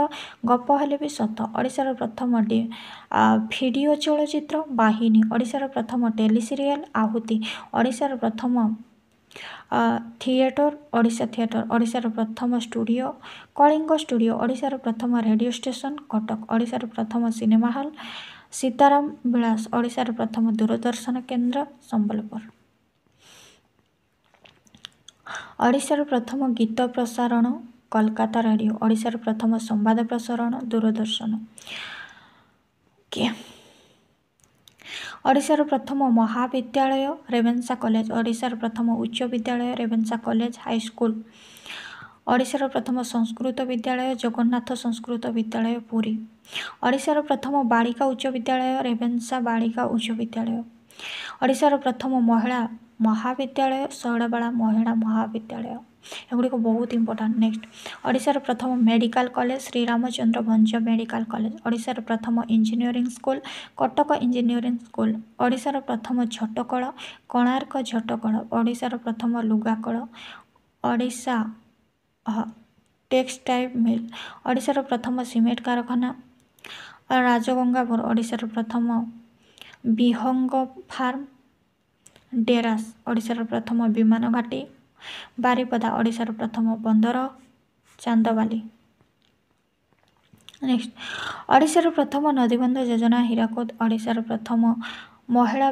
Speaker 1: ଗପ ହେଲେ ବି ସତ ଓଡ଼ିଶାର ପ୍ରଥମ ଭିଡ଼ିଓ ଚଳଚ୍ଚିତ୍ର ବାହିନୀ ଓଡ଼ିଶାର ପ୍ରଥମ ଟେଲି ଟେଲିସିରିଏଲ୍ ଆହୁତି ଓଡ଼ିଶାର ପ୍ରଥମ ଥିଏଟର ଓଡ଼ିଶା ଥିଏଟର ଓଡ଼ିଶାର ପ୍ରଥମ ଷ୍ଟୁଡ଼ିଓ କଳିଙ୍ଗ ଷ୍ଟୁଡ଼ିଓ ଓଡ଼ିଶାର ପ୍ରଥମ ରେଡ଼ିଓ ଷ୍ଟେସନ କଟକ ଓଡ଼ିଶାର ପ୍ରଥମ ସିନେମା ହଲ୍ ସୀତାରାମ ବିଳାସ ଓଡ଼ିଶାର ପ୍ରଥମ ଦୂରଦର୍ଶନ କେନ୍ଦ୍ର ସମ୍ବଲପୁର ଓଡ଼ିଶାର ପ୍ରଥମ ଗୀତ ପ୍ରସାରଣ କୋଲକାତା ରେଡ଼ିଓ ଓଡ଼ିଶାର ପ୍ରଥମ ସମ୍ବାଦ ପ୍ରସାରଣ ଦୂରଦର୍ଶନ କିଏ ଓଡ଼ିଶାର ପ୍ରଥମ ମହାବିଦ୍ୟାଳୟ ରେଭେନ୍ସା କଲେଜ ଓଡ଼ିଶାର ପ୍ରଥମ ଉଚ୍ଚ ବିଦ୍ୟାଳୟ ରେଭେନ୍ସା କଲେଜ ହାଇସ୍କୁଲ ଓଡ଼ିଶାର ପ୍ରଥମ ସଂସ୍କୃତ ବିଦ୍ୟାଳୟ ଜଗନ୍ନାଥ ସଂସ୍କୃତ ବିଦ୍ୟାଳୟ ପୁରୀ ଓଡ଼ିଶାର ପ୍ରଥମ ବାଳିକା ଉଚ୍ଚ ବିଦ୍ୟାଳୟ ରେଭେନ୍ସା ବାଳିକା ଉଚ୍ଚ ବିଦ୍ୟାଳୟ ଓଡ଼ିଶାର ପ୍ରଥମ ମହିଳା ମହାବିଦ୍ୟାଳୟ ଶୈଳବାଳା ମହିଳା ମହାବିଦ୍ୟାଳୟ ଏଗୁଡ଼ିକ ବହୁତ ଇମ୍ପୋର୍ଟାଣ୍ଟ ନେକ୍ସଟ ଓଡ଼ିଶାର ପ୍ରଥମ medical college Sriramchandra Bhanj medical college ଓଡ଼ିଶାର ପ୍ରଥମ engineering school Cuttack engineering school ଓଡ଼ିଶାର ପ୍ରଥମ ଝୋଟକଳ କୋଣାର୍କ ଝୋଟକଳ ଓଡ଼ିଶାର ପ୍ରଥମ ଲୁଗାକଳ ଓଡ଼ିଶା ଟେକ୍ସଟାଇଲ ମିଲ୍ ଓଡ଼ିଶାର ପ୍ରଥମ ସିମେଣ୍ଟ କାରଖାନା ରାଜଗଙ୍ଗାପୁର ଓଡ଼ିଶାର ପ୍ରଥମ ବିହଙ୍ଗ ଫାର୍ମ ଡେରାସ ଓଡ଼ିଶାର ପ୍ରଥମ ବିମାନ ଘାଟି ବାରିପଦା ଓଡ଼ିଶାର ପ୍ରଥମ ବନ୍ଦର ଚାନ୍ଦବାଲି ନେକ୍ସଟ ଓଡ଼ିଶାର ପ୍ରଥମ ନଦୀବନ୍ଧ ଯୋଜନା ହୀରାକୁଦ ଓଡ଼ିଶାର ପ୍ରଥମ ମହିଳା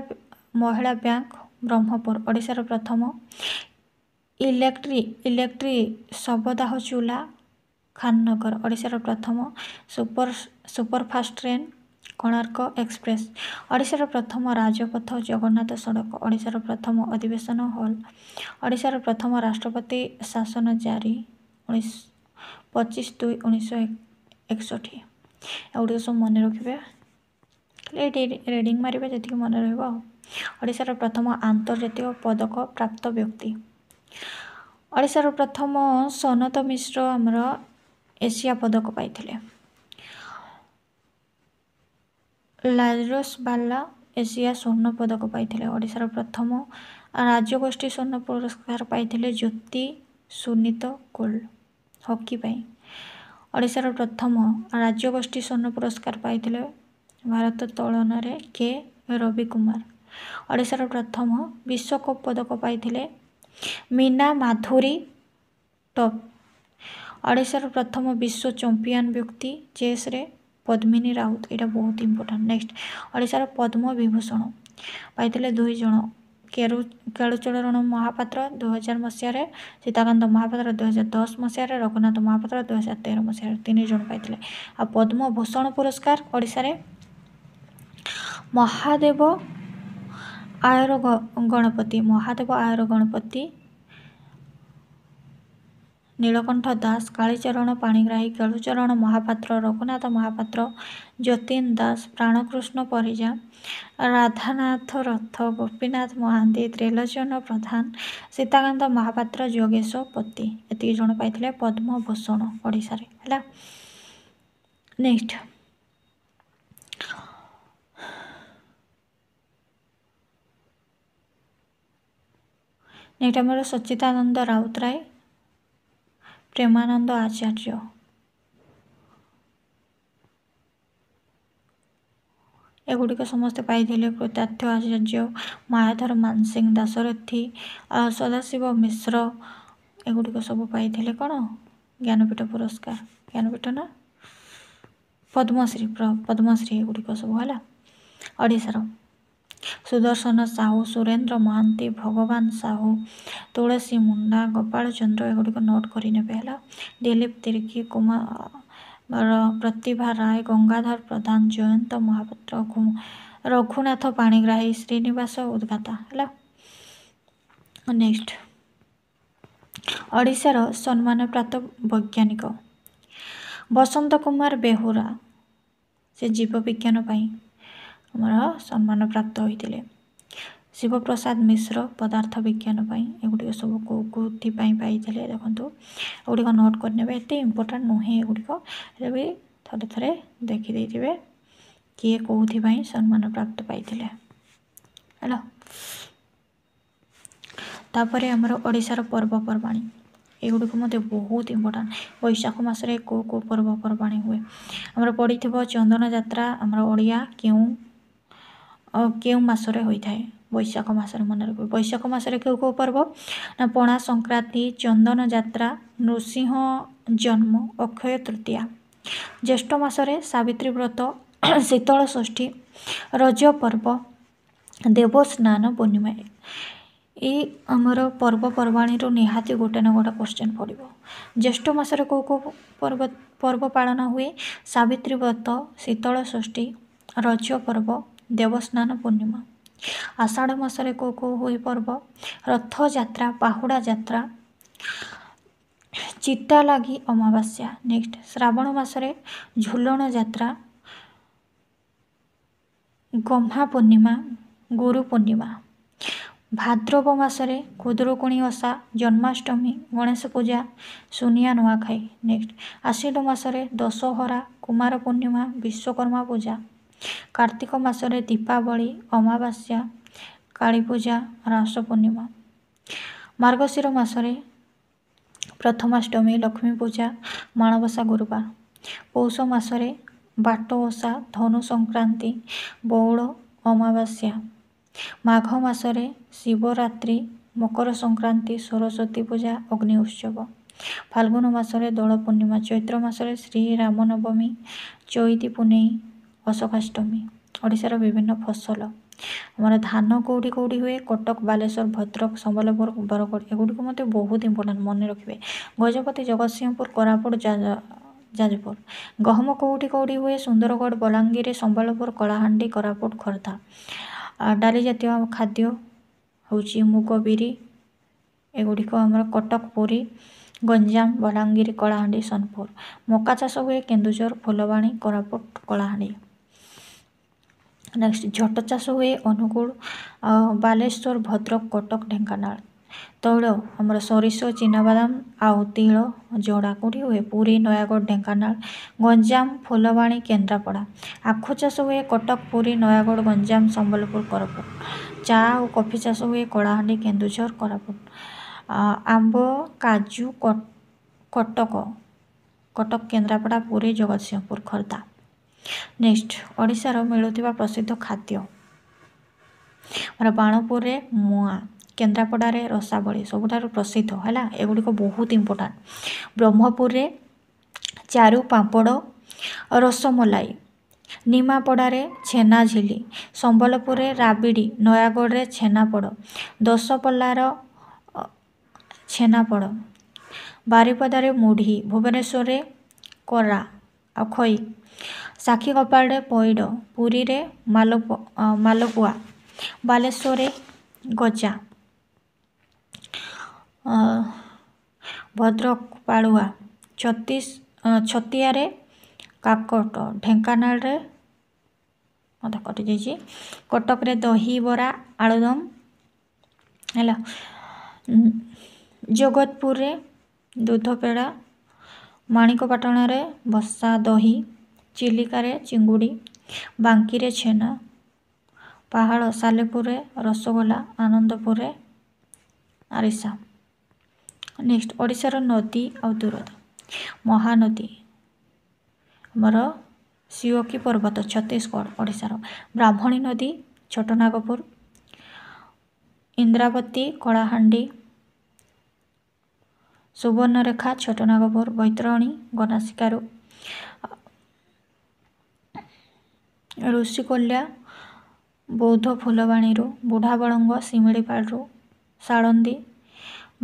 Speaker 1: ମହିଳା ବ୍ୟାଙ୍କ ବ୍ରହ୍ମପୁର ଓଡ଼ିଶାର ପ୍ରଥମ ଇଲେକ୍ଟ୍ରି ଇଲେକ୍ଟ୍ରି ଶବଦାହ ଚୁଲା ଖାନନଗର ଓଡ଼ିଶାର ପ୍ରଥମ super superfast train Konark express ଓଡ଼ିଶାର ପ୍ରଥମ ରାଜପଥ ଜଗନ୍ନାଥ ସଡ଼କ ଓଡ଼ିଶାର ପ୍ରଥମ ଅଧିବେଶନ ହଲ୍ ଓଡ଼ିଶାର ପ୍ରଥମ ରାଷ୍ଟ୍ରପତି ଶାସନ ଜାରି ପଚିଶ ଦୁଇ ଉଣେଇଶହ ଏକଷଠି ଏଗୁଡ଼ିକ ସବୁ ମନେ ରଖିବେ ଏଇଠି ରିଡ଼ିଂ ମାରିବେ ଯେତିକି ମନେ ରହିବ ଆଉ ଓଡ଼ିଶାର ପ୍ରଥମ ଆନ୍ତର୍ଜାତୀୟ ପଦକ ପ୍ରାପ୍ତ ବ୍ୟକ୍ତି ଓଡ଼ିଶାର ପ୍ରଥମ ସନତ ମିଶ୍ର ଆମର ଏସିଆ ପଦକ ପାଇଥିଲେ ଲାଜରସ୍ ବାର୍ଲା ଏସିଆ ସ୍ୱର୍ଣ୍ଣ ପଦକ ପାଇଥିଲେ ଓଡ଼ିଶାର ପ୍ରଥମ ରାଜ୍ୟଗୋଷ୍ଠୀ ସ୍ୱର୍ଣ୍ଣ ପୁରସ୍କାର ପାଇଥିଲେ ଜ୍ୟୋତି ସୁନୀତ କୁଲ ହକି ପାଇଁ ଓଡ଼ିଶାର ପ୍ରଥମ ରାଜ୍ୟଗୋଷ୍ଠୀ ସ୍ୱର୍ଣ୍ଣ ପୁରସ୍କାର ପାଇଥିଲେ ଭାରତ ତୋଳନରେ କେ ରବି କୁମାର ଓଡ଼ିଶାର ପ୍ରଥମ ବିଶ୍ୱକପ୍ ପଦକ ପାଇଥିଲେ ମୀନା ମାଧୁରୀ ଟପ୍ ଓଡ଼ିଶାର ପ୍ରଥମ ବିଶ୍ୱ ଚମ୍ପିଆନ୍ ବ୍ୟକ୍ତି ଚେସ୍ରେ ପଦ୍ମିନୀ ରାଉତ ଏଇଟା ବହୁତ ଇମ୍ପୋର୍ଟାଣ୍ଟ ନେକ୍ସଟ ଓଡ଼ିଶାର ପଦ୍ମବିଭୂଷଣ ପାଇଥିଲେ ଦୁଇ ଜଣ କେରୁ କେଳୁଚରଣ ମହାପାତ୍ର ଦୁଇହଜାର ମସିହାରେ ସୀତାକାନ୍ତ ମହାପାତ୍ର ଦୁଇହଜାର ଦଶ ମସିହାରେ ରଘୁନାଥ ମହାପାତ୍ର ଦୁଇହଜାର ତେର ମସିହାରେ ତିନି ଜଣ ପାଇଥିଲେ ଆଉ ପଦ୍ମଭୂଷଣ ପୁରସ୍କାର ଓଡ଼ିଶାରେ ମହାଦେବ ଆୟର ଗଣପତି ମହାଦେବ ଆୟର ଗଣପତି ନୀଳକଣ୍ଠ ଦାସ କାଳିଚରଣ ପାଣିଗ୍ରାହୀ କେଳୁଚରଣ ମହାପାତ୍ର ରଘୁନାଥ ମହାପାତ୍ର ଯତୀନ ଦାସ ପ୍ରାଣକୃଷ୍ଣ ପରିଜା ରାଧାନାଥ ରଥ ଗୋପୀନାଥ ମହାନ୍ତି ତ୍ରିଲୋଚନ ପ୍ରଧାନ ସୀତାକାନ୍ତ ମହାପାତ୍ର ଯୋଗେଶ ପତି ଏତିକି ଜଣ ପାଇଥିଲେ ପଦ୍ମଭୂଷଣ ଓଡ଼ିଶାରେ ହେଲା ନେକ୍ସଟ ନେକ୍ସଟ ଆମର ସଚିତାନନ୍ଦ ରାଉତରାୟ ପ୍ରେମାନନ୍ଦ ଆଚାର୍ଯ୍ୟ ଏଗୁଡ଼ିକ ସମସ୍ତେ ପାଇଥିଲେ କୃତାର୍ଥ ଆଚାର୍ଯ୍ୟ ମାୟାଧର ମାନସିଂ ଦାସରଥୀ ସଦାଶିବ ମିଶ୍ର ଏଗୁଡ଼ିକ ସବୁ ପାଇଥିଲେ କ'ଣ ଜ୍ଞାନପୀଠ ପୁରସ୍କାର ଜ୍ଞାନପୀଠ ନା ପଦ୍ମଶ୍ରୀ ପ୍ର ପଦ୍ମଶ୍ରୀ ଏଗୁଡ଼ିକ ସବୁ ହେଲା ଓଡ଼ିଶାର ସୁଦର୍ଶନ ସାହୁ ସୁରେନ୍ଦ୍ର ମହାନ୍ତି ଭଗବାନ ସାହୁ ତୁଳସୀ ମୁଣ୍ଡା ଗୋପାଳ ଚନ୍ଦ୍ର ଏଗୁଡ଼ିକ ନୋଟ୍ କରିନେବେ ହେଲା ଦିଲୀପ ତିର୍କି କୁମାର ପ୍ରତିଭା ରାୟ ଗଙ୍ଗାଧର ପ୍ରଧାନ ଜୟନ୍ତ ମହାପାତ୍ର ରଘୁନାଥ ପାଣିଗ୍ରାହୀ ଶ୍ରୀନିବାସ ଉଦ୍ଘାତା ହେଲା ନେକ୍ସଟ ଓଡ଼ିଶାର ସମ୍ମାନପ୍ରାପ୍ତ ବୈଜ୍ଞାନିକ ବସନ୍ତ କୁମାର ବେହୁରା ସେ ଜୀବବିଜ୍ଞାନ ପାଇଁ ଆମର ସମ୍ମାନ ପ୍ରାପ୍ତ ହୋଇଥିଲେ ଶିବପ୍ରସାଦ ମିଶ୍ର ପଦାର୍ଥ ବିଜ୍ଞାନ ପାଇଁ ଏଗୁଡ଼ିକ ସବୁ କେଉଁ କେଉଁଥିପାଇଁ ପାଇଥିଲେ ଦେଖନ୍ତୁ ଏଗୁଡ଼ିକ ନୋଟ୍ କରିନେବେ ଏତେ ଇମ୍ପୋର୍ଟାଣ୍ଟ ନୁହେଁ ଏଗୁଡ଼ିକ ହେଲେ ବି ଥରେ ଥରେ ଦେଖିଦେଇଥିବେ କିଏ କେଉଁଥିପାଇଁ ପ୍ରାପ୍ତ ପାଇଥିଲେ ହେଲା ତାପରେ ଆମର ଓଡ଼ିଶାର ପର୍ବପର୍ବାଣି ଏଗୁଡ଼ିକ ମୋତେ ବହୁତ ଇମ୍ପୋର୍ଟାଣ୍ଟ ବୈଶାଖ ମାସରେ କେଉଁ କେଉଁ ପର୍ବପର୍ବାଣି ହୁଏ ଆମର ପଡ଼ିଥିବ ଚନ୍ଦନ ଯାତ୍ରା ଆମର ଓଡ଼ିଆ କେଉଁ କେଉଁ ମାସରେ ହୋଇଥାଏ ବୈଶାଖ ମାସରେ ମନେ ରଖିବ ବୈଶାଖ ମାସରେ କେଉଁ କେଉଁ ପର୍ବ ନା ପଣା ସଂକ୍ରାନ୍ତି ଚନ୍ଦନ ଯାତ୍ରା ନୃସିଂହ ଜନ୍ମ ଅକ୍ଷୟ ତୃତୀୟା ଜ୍ୟେଷ୍ଠ ମାସରେ ସାବିତ୍ରୀ ବ୍ରତ [CLEARS THROAT] ଶୀତଳ ଷଷ୍ଠୀ ରଜ ପର୍ବ ଦେବ ସ୍ନାନ ପୂର୍ଣ୍ଣିମା ଏଇ ଆମର ପର୍ବପର୍ବାଣୀରୁ ନିହାତି ଗୋଟେ ନା ଗୋଟେ କ୍ୱେଶ୍ଚିନ୍ ପଡ଼ିବ ଜ୍ୟେଷ୍ଠ ମାସରେ କେଉଁ କେଉଁ ପର୍ବ ପର୍ବ ପାଳନ ହୁଏ ସାବିତ୍ରୀ ବ୍ରତ ଶୀତଳ ଷଷ୍ଠୀ ରଜ ପର୍ବ ଦେବସ୍ନାନ ପୂର୍ଣ୍ଣିମା ଆଷାଢ଼ ମାସରେ କେଉଁ କେଉଁ ହୋଇ ପର୍ବ ରଥଯାତ୍ରା ପାହୁଡ଼ା ଯାତ୍ରା ଚିତା ଲାଗି ଅମାବାସ୍ୟା ନେକ୍ସଟ ଶ୍ରାବଣ ମାସରେ ଝୁଲଣ ଯାତ୍ରା ଗହ୍ମା ପୂର୍ଣ୍ଣିମା ଗୁରୁ ପୂର୍ଣ୍ଣିମା ଭାଦ୍ରବ ମାସରେ କୁଦୁରୁକୁଣୀ ଓଷା ଜନ୍ମାଷ୍ଟମୀ ଗଣେଶ ପୂଜା ସୁନିଆ ନୂଆଖାଇ ନେକ୍ସଟ ଆଷାଢ଼ ମାସରେ ଦଶହରା କୁମାର ପୂର୍ଣ୍ଣିମା ବିଶ୍ୱକର୍ମା ପୂଜା କାର୍ତ୍ତିକ ମାସରେ ଦୀପାବଳି ଅମାବାସ୍ୟା କାଳୀପୂଜା ରାସ ପୂର୍ଣ୍ଣିମା ମାର୍ଗଶିର ମାସରେ ପ୍ରଥମାଷ୍ଟମୀ ଲକ୍ଷ୍ମୀ ପୂଜା ମାଣବସା ଗୁରୁବାର ପୌଷ ମାସରେ ବାଟ ଓଷା ଧନୁ ସଂକ୍ରାନ୍ତି ବଉଳ ଅମାବାସ୍ୟା ମାଘ ମାସରେ ଶିବରାତ୍ରି ମକର ସଂକ୍ରାନ୍ତି ସରସ୍ୱତୀ ପୂଜା ଅଗ୍ନି ଉତ୍ସବ ଫାଲ୍ଗୁନ ମାସରେ ଦୋଳ ପୂର୍ଣ୍ଣିମା ଚୈତ୍ର ମାସରେ ଶ୍ରୀରାମନବମୀ ଚଇତି ପୁନେଇ ଅଶୋକାଷ୍ଟମୀ ଓଡ଼ିଶାର ବିଭିନ୍ନ ଫସଲ ଆମର ଧାନ କେଉଁଠି କେଉଁଠି ହୁଏ କଟକ ବାଲେଶ୍ୱର ଭଦ୍ରକ ସମ୍ବଲପୁର ବରଗଡ଼ ଏଗୁଡ଼ିକୁ ମଧ୍ୟ ବହୁତ ଇମ୍ପୋର୍ଟାଣ୍ଟ ମନେ ରଖିବେ ଗଜପତି ଜଗତସିଂହପୁର କୋରାପୁଟ ଯାଜପୁର ଗହମ କେଉଁଠି କେଉଁଠି ହୁଏ ସୁନ୍ଦରଗଡ଼ ବଲାଙ୍ଗୀର ସମ୍ବଲପୁର କଳାହାଣ୍ଡି କୋରାପୁଟ ଖୋର୍ଦ୍ଧା ଡାଲି ଜାତୀୟ ଖାଦ୍ୟ ହେଉଛି ମୁଗ ବିରି ଏଗୁଡ଼ିକ ଆମର କଟକ ପୁରୀ ଗଞ୍ଜାମ ବଲାଙ୍ଗୀର କଳାହାଣ୍ଡି ସୋନପୁର ମକା ଚାଷ ହୁଏ କେନ୍ଦୁଝର ଫୁଲବାଣୀ କୋରାପୁଟ କଳାହାଣ୍ଡି ନେକ୍ସଟ ଝୋଟ ଚାଷ ହୁଏ ଅନୁଗୁଳ ବାଲେଶ୍ୱର ଭଦ୍ରକ କଟକ ଢେଙ୍କାନାଳ ତୈଳ ଆମର ସୋରିଷ ଚିନାବାଦାମ ଆଉ ତିଳ ଯୋଡ଼ା କେଉଁଠି ହୁଏ ପୁରୀ ନୟାଗଡ଼ ଢେଙ୍କାନାଳ ଗଞ୍ଜାମ ଫୁଲବାଣୀ କେନ୍ଦ୍ରାପଡ଼ା ଆଖୁ ଚାଷ ହୁଏ କଟକ ପୁରୀ ନୟାଗଡ଼ ଗଞ୍ଜାମ ସମ୍ବଲପୁର କୋରାପୁଟ ଚା ଆଉ କଫି ଚାଷ ହୁଏ କଳାହାଣ୍ଡି କେନ୍ଦୁଝର କୋରାପୁଟ ଆମ୍ବ କାଜୁ କଟକ କଟକ କେନ୍ଦ୍ରାପଡ଼ା ପୁରୀ ଜଗତସିଂହପୁର ଖୋର୍ଦ୍ଧା ନେକ୍ସଟ ଓଡ଼ିଶାର ମିଳୁଥିବା ପ୍ରସିଦ୍ଧ ଖାଦ୍ୟ ଆମର ବାଣପୁରରେ ମୁଆଁ କେନ୍ଦ୍ରାପଡ଼ାରେ ରସାବଳି ସବୁଠାରୁ ପ୍ରସିଦ୍ଧ ହେଲା ଏଗୁଡ଼ିକ ବହୁତ ଇମ୍ପୋର୍ଟାଣ୍ଟ ବ୍ରହ୍ମପୁରରେ ଚାରୁ ପାମ୍ପଡ଼ ରସମଲାଇ ନିମାପଡ଼ାରେ ଛେନାଝିଲି ସମ୍ବଲପୁରରେ ରାବିଡ଼ି ନୟାଗଡ଼ରେ ଛେନାପୋଡ଼ ଦଶପଲ୍ଲାର ଛେନାପୋଡ଼ ବାରିପଦାରେ ମୁଢ଼ି ଭୁବନେଶ୍ୱରରେ କରା ଆଉ ଖଇ ସାକ୍ଷୀ କପାଳରେ ପଇଡ଼ ପୁରୀରେ ମାଲପ ମାଲପୁଆ ବାଲେଶ୍ୱରରେ ଗଜା ଭଦ୍ରକ ପାଳୁଆ ଛତିଶ ଛତିଆରେ କାକଟ ଢେଙ୍କାନାଳରେ ମଧ୍ୟ କଟିଯାଇଛି କଟକରେ ଦହିବରା ଆଳୁଦମ ହେଲା ଜଗତପୁରରେ ଦୁଧପେଡ଼ା ମାଣିକପାଟଣାରେ ବସା ଦହି ଚିଲିକାରେ ଚିଙ୍ଗୁଡ଼ି ବାଙ୍କିରେ ଛେନା ପାହାଡ଼ ସାଲେପୁରରେ ରସଗୋଲା ଆନନ୍ଦପୁରରେ ଆରିସା ନେକ୍ସଟ ଓଡ଼ିଶାର ନଦୀ ଆଉ ଦୂରତା ମହାନଦୀ ଆମର ସିଓକି ପର୍ବତ ଛତିଶଗଡ଼ ଓଡ଼ିଶାର ବ୍ରାହ୍ମଣୀ ନଦୀ ଛୋଟନାଗପୁର ଇନ୍ଦ୍ରାବତୀ କଳାହାଣ୍ଡି ସୁବର୍ଣ୍ଣରେଖା ଛୋଟନାଗପୁର ବୈତରଣୀ ଗନାସିକାରୁ ଋଷିକୋଲ୍ୟା ବୌଦ୍ଧ ଫୁଲବାଣୀରୁ ବୁଢ଼ାବଳଙ୍ଗ ଶିମିଳିପାଳରୁ ସାଳନ୍ଦୀ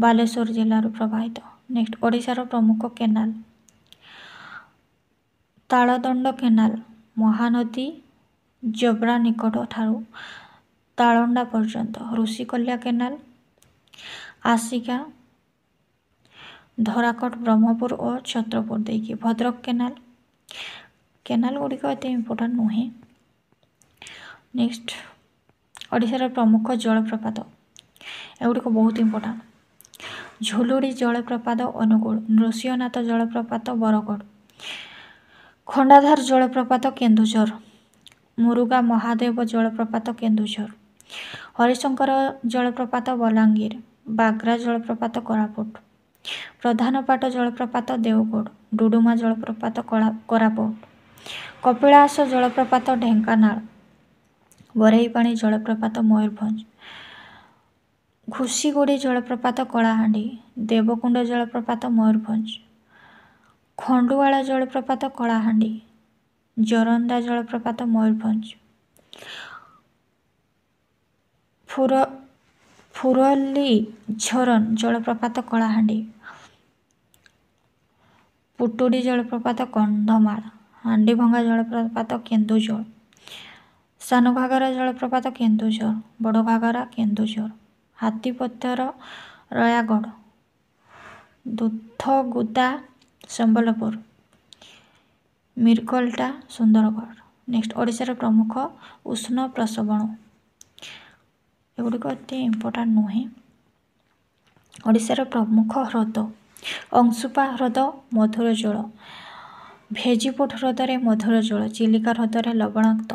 Speaker 1: ବାଲେଶ୍ୱର ଜିଲ୍ଲାରୁ ପ୍ରବାହିତ ନେକ୍ସଟ ଓଡ଼ିଶାର ପ୍ରମୁଖ କେନାଲ ତାଳଦଣ୍ଡ କେନାଲ ମହାନଦୀ ଜବ୍ରା ନିକଟଠାରୁ ତାଳଣ୍ଡା ପର୍ଯ୍ୟନ୍ତ ଋଷିକୋଲ୍ୟା କେନାଲ ଆସିକା ଧରାକଟ ବ୍ରହ୍ମପୁର ଓ ଛତ୍ରପୁର ଦେଇକି ଭଦ୍ରକ କେନାଲ କେନାଲ ଗୁଡ଼ିକ ଏତେ ଇମ୍ପୋର୍ଟାଣ୍ଟ ନୁହେଁ ନେକ୍ସଟ ଓଡ଼ିଶାର ପ୍ରମୁଖ ଜଳପ୍ରପାତ ଏଗୁଡ଼ିକ ବହୁତ ଇମ୍ପୋର୍ଟାଣ୍ଟ ଝୁଲୁଡ଼ି ଜଳପ୍ରପାତ ଅନୁଗୁଳ ନୃସିଂହନାଥ ଜଳପ୍ରପାତ ବରଗଡ଼ ଖଣ୍ଡାଧାର ଜଳପ୍ରପାତ କେନ୍ଦୁଝର ମୁରୁଗା ମହାଦେବ ଜଳପ୍ରପାତ କେନ୍ଦୁଝର ହରିଶଙ୍କର ଜଳପ୍ରପାତ ବଲାଙ୍ଗୀର ବାଗ୍ରା ଜଳପ୍ରପାତ କୋରାପୁଟ ପ୍ରଧାନପାଟ ଜଳପ୍ରପାତ ଦେଓଗଡ଼ ଡୁଡ଼ୁମା ଜଳପ୍ରପାତ କୋରାପୁଟ କପିଳାସ ଜଳପ୍ରପାତ ଢେଙ୍କାନାଳ ଗୋରେଇପାଣି ଜଳପ୍ରପାତ ମୟୂରଭଞ୍ଜ ଘୁଷିଗୁଡ଼ି ଜଳପ୍ରପାତ କଳାହାଣ୍ଡି ଦେବକୁଣ୍ଡ ଜଳପ୍ରପାତ ମୟୂରଭଞ୍ଜ ଖଣ୍ଡୁଆଳ ଜଳପ୍ରପାତ କଳାହାଣ୍ଡି ଜରନ୍ଦା ଜଳପ୍ରପାତ ମୟୂରଭଞ୍ଜ ଫୁର ফুরলি ঝরন জলপ্রপাত কলাহান্ডি পুটুড়ি জলপ্রপাত কন্ধমাল হান্ডিভঙ্গা জলপ্রপাত কেন্দুঝর ସାନ ଘାଗରା ଜଳପ୍ରପାତ କେନ୍ଦୁଝର ବଡ଼ ଘାଗରା କେନ୍ଦୁଝର ହାତୀପଥର ରୟାଗଡ଼ ଦୁଧଗୁଦା ସମ୍ବଲପୁର ମିରକଲଟା ସୁନ୍ଦରଗଡ଼ ନେକ୍ସଟ ଓଡ଼ିଶାର ପ୍ରମୁଖ ଉଷ୍ଣ ପ୍ରସବଣ ଏଗୁଡ଼ିକ ଏତେ ଇମ୍ପୋର୍ଟାଣ୍ଟ ନୁହେଁ ଓଡ଼ିଶାର ପ୍ରମୁଖ ହ୍ରଦ ଅଂଶୁପା ହ୍ରଦ ମଧୁର ଜଳ ଭେଜିପୁଟ ହ୍ରଦରେ ମଧୁର ଜଳ ଚିଲିକା ହ୍ରଦରେ ଲବଣାକ୍ତ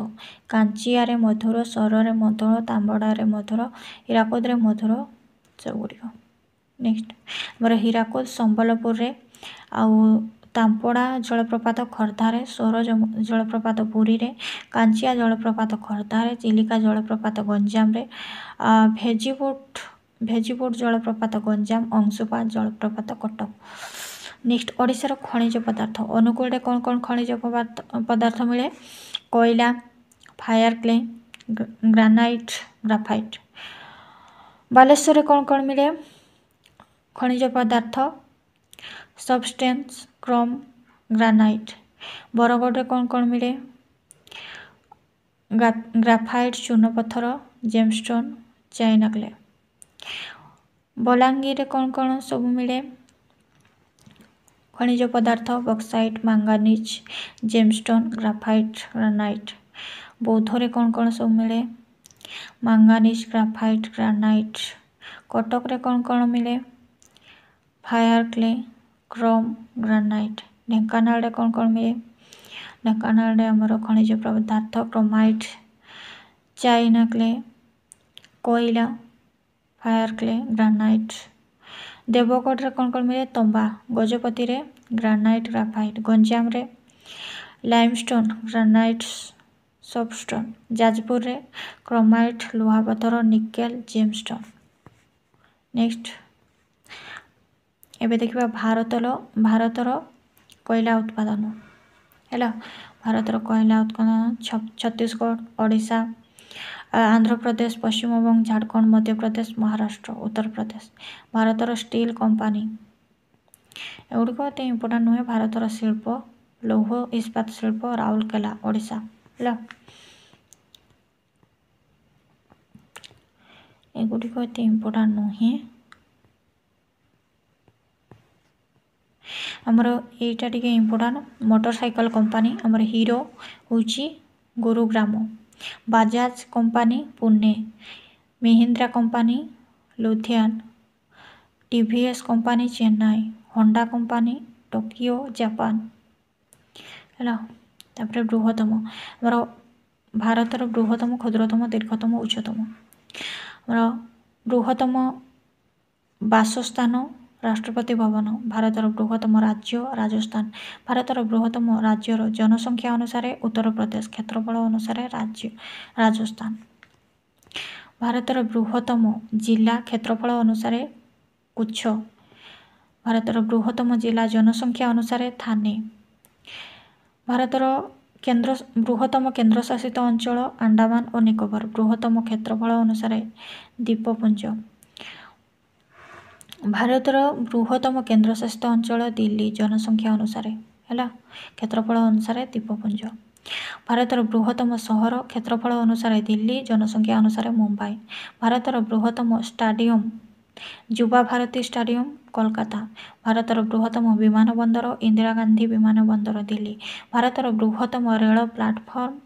Speaker 1: କାଞ୍ଚିଆରେ ମଧୁର ସରରେ ମଧୁର ତାମ୍ବଡ଼ାରେ ମଧୁର ହୀରାକୁଦରେ ମଧୁର ସେଗୁଡ଼ିକ ନେକ୍ସଟ ଆମର ହୀରାକୁଦ ସମ୍ବଲପୁରରେ ଆଉ ତାମ୍ପଡ଼ା ଜଳପ୍ରପାତ ଖୋର୍ଦ୍ଧାରେ ସୋର ଜଳପ୍ରପାତ ପୁରୀରେ କାଞ୍ଚିଆ ଜଳପ୍ରପାତ ଖୋର୍ଦ୍ଧାରେ ଚିଲିକା ଜଳପ୍ରପାତ ଗଞ୍ଜାମରେ ଭେଜିପୋଟ ଭେଜିପୋଟ ଜଳପ୍ରପାତ ଗଞ୍ଜାମ ଅଂଶୁପାତ ଜଳପ୍ରପାତ କଟକ ନେକ୍ସଟ ଓଡ଼ିଶାର ଖଣିଜ ପଦାର୍ଥ ଅନୁଗୁଳରେ କ'ଣ କ'ଣ ଖଣିଜ ପଦାର୍ଥ ମିଳେ କୋଇଲା ଫାୟାର କ୍ଲେ ଗ୍ରାନାଇଟ୍ ଗ୍ରାଫାଇଟ୍ ବାଲେଶ୍ୱରରେ କ'ଣ କ'ଣ ମିଳେ ଖଣିଜ ପଦାର୍ଥ ସବଷ୍ଟେନ୍ସ କ୍ରୋମ୍ ଗ୍ରାନାଇଟ୍ ବରଗଡ଼ରେ କ'ଣ କ'ଣ ମିଳେ ଗ୍ରାଫାଇଟ୍ ଚୂନପଥର ଜେମ୍ଷ୍ଟୋନ୍ ଚାଇନା କ୍ଲେ ବଲାଙ୍ଗୀରରେ କ'ଣ କ'ଣ ସବୁ ମିଳେ খনিজ পদার্থ bauxite manganese gemstone graphite granite বৌদ্ধরে କ'ଣ କ'ଣ ସବୁ ମିଳେ ମାଙ୍ଗାନିଜ୍ ଗ୍ରାଫାଇଟ୍ ଗ୍ରାନାଇଟ୍ କଟକରେ କ'ଣ କ'ଣ ମିଳେ ଫାୟାର କ୍ଲେ କ୍ରୋମ୍ ଗ୍ରାନାଇଟ୍ ଢେଙ୍କାନାଳରେ କ'ଣ କ'ଣ ମିଳେ ଢେଙ୍କାନାଳରେ ଆମର ଖଣିଜ ପଦାର୍ଥ କ୍ରୋମାଇଟ୍ ଚାଇନା କ୍ଲେ କୋଇଲା ଫାୟାର କ୍ଲେ ଗ୍ରାନାଇଟ୍ ଦେବଗଡ଼ରେ କ'ଣ କ'ଣ ମିଳେ ତମ୍ବା ଗଜପତିରେ ଗ୍ରାନାଇଟ୍ ଗ୍ରାଫାଇଟ୍ ଗଞ୍ଜାମରେ ଲାଇମଷ୍ଟୋନ୍ ଗ୍ରାନାଇଟ୍ସ ସବଷ୍ଟୋନ୍ ଯାଜପୁରରେ କ୍ରୋମାଇଟ୍ ଲୁହାପଥର ନିକେଲ୍ ଜେମ୍ଷ୍ଟୋନ୍ ନେକ୍ସଟ ଏବେ ଦେଖିବା ଭାରତର ଭାରତର କୋଇଲା ଉତ୍ପାଦନ ହେଲା ଭାରତର କୋଇଲା ଉତ୍ପାଦନ ଛତିଶଗଡ଼ ଓଡ଼ିଶା आंध्र प्रदेश पश्चिम बंग झारखंड मध्य प्रदेश महाराष्ट्र उत्तर प्रदेश भारत स्टील कंपानी एगुड़क इंपोर्टां नुहे भारत शिल्प लौह इस्पात शिल्प राउरकेला ओडा एगुड़क इंपोर्टां नुह आमर यहाँ टे इम्पोर्टां मोटरसाइकल कंपानी आमर हिरो हूँ Gurugram Bajaj company Pune Mahindra company Ludhiana TVS company Chennai Honda company Tokyo Japan ହେଲା ତାପରେ ବୃହତ୍ତମ ଆମର ଭାରତର ବୃହତ୍ତମ କ୍ଷୁଦ୍ରତମ ଦୀର୍ଘତମ ଉଚ୍ଚତମ ଆମର ବୃହତ୍ତମ ବାସସ୍ଥାନ ରାଷ୍ଟ୍ରପତି ଭବନ ଭାରତର ବୃହତ୍ତମ ରାଜ୍ୟ ରାଜସ୍ଥାନ ଭାରତର ବୃହତ୍ତମ ରାଜ୍ୟର ଜନସଂଖ୍ୟା ଅନୁସାରେ ଉତ୍ତରପ୍ରଦେଶ କ୍ଷେତ୍ରଫଳ ଅନୁସାରେ ରାଜ୍ୟ ରାଜସ୍ଥାନ ଭାରତର ବୃହତ୍ତମ ଜିଲ୍ଲା କ୍ଷେତ୍ରଫଳ ଅନୁସାରେ କୁଚ୍ଛ ଭାରତର ବୃହତ୍ତମ ଜିଲ୍ଲା ଜନସଂଖ୍ୟା ଅନୁସାରେ ଥାନେ ଭାରତର କେନ୍ଦ୍ର ବୃହତ୍ତମ କେନ୍ଦ୍ରଶାସିତ ଅଞ୍ଚଳ ଆଣ୍ଡାମାନ ଓ ନିକୋବର ବୃହତ୍ତମ କ୍ଷେତ୍ରଫଳ ଅନୁସାରେ ଦ୍ୱୀପପୁଞ୍ଜ ଭାରତର ବୃହତ୍ତମ କେନ୍ଦ୍ରଶାସିତ ଅଞ୍ଚଳ ଦିଲ୍ଲୀ ଜନସଂଖ୍ୟା ଅନୁସାରେ ହେଲା କ୍ଷେତ୍ରଫଳ ଅନୁସାରେ ଦ୍ୱୀପପୁଞ୍ଜ ଭାରତର ବୃହତ୍ତମ ସହର କ୍ଷେତ୍ରଫଳ ଅନୁସାରେ ଦିଲ୍ଲୀ ଜନସଂଖ୍ୟା ଅନୁସାରେ ମୁମ୍ବାଇ ଭାରତର ବୃହତ୍ତମ ଷ୍ଟାଡ଼ିୟମ୍ ଯୁବା ଭାରତୀ ଷ୍ଟାଡ଼ିୟମ୍ କୋଲକାତା ଭାରତର ବୃହତ୍ତମ ବିମାନ ବନ୍ଦର ଇନ୍ଦିରା ଗାନ୍ଧୀ ବିମାନ ବନ୍ଦର ଦିଲ୍ଲୀ ଭାରତର ବୃହତ୍ତମ ରେଳ ପ୍ଲାଟଫର୍ମ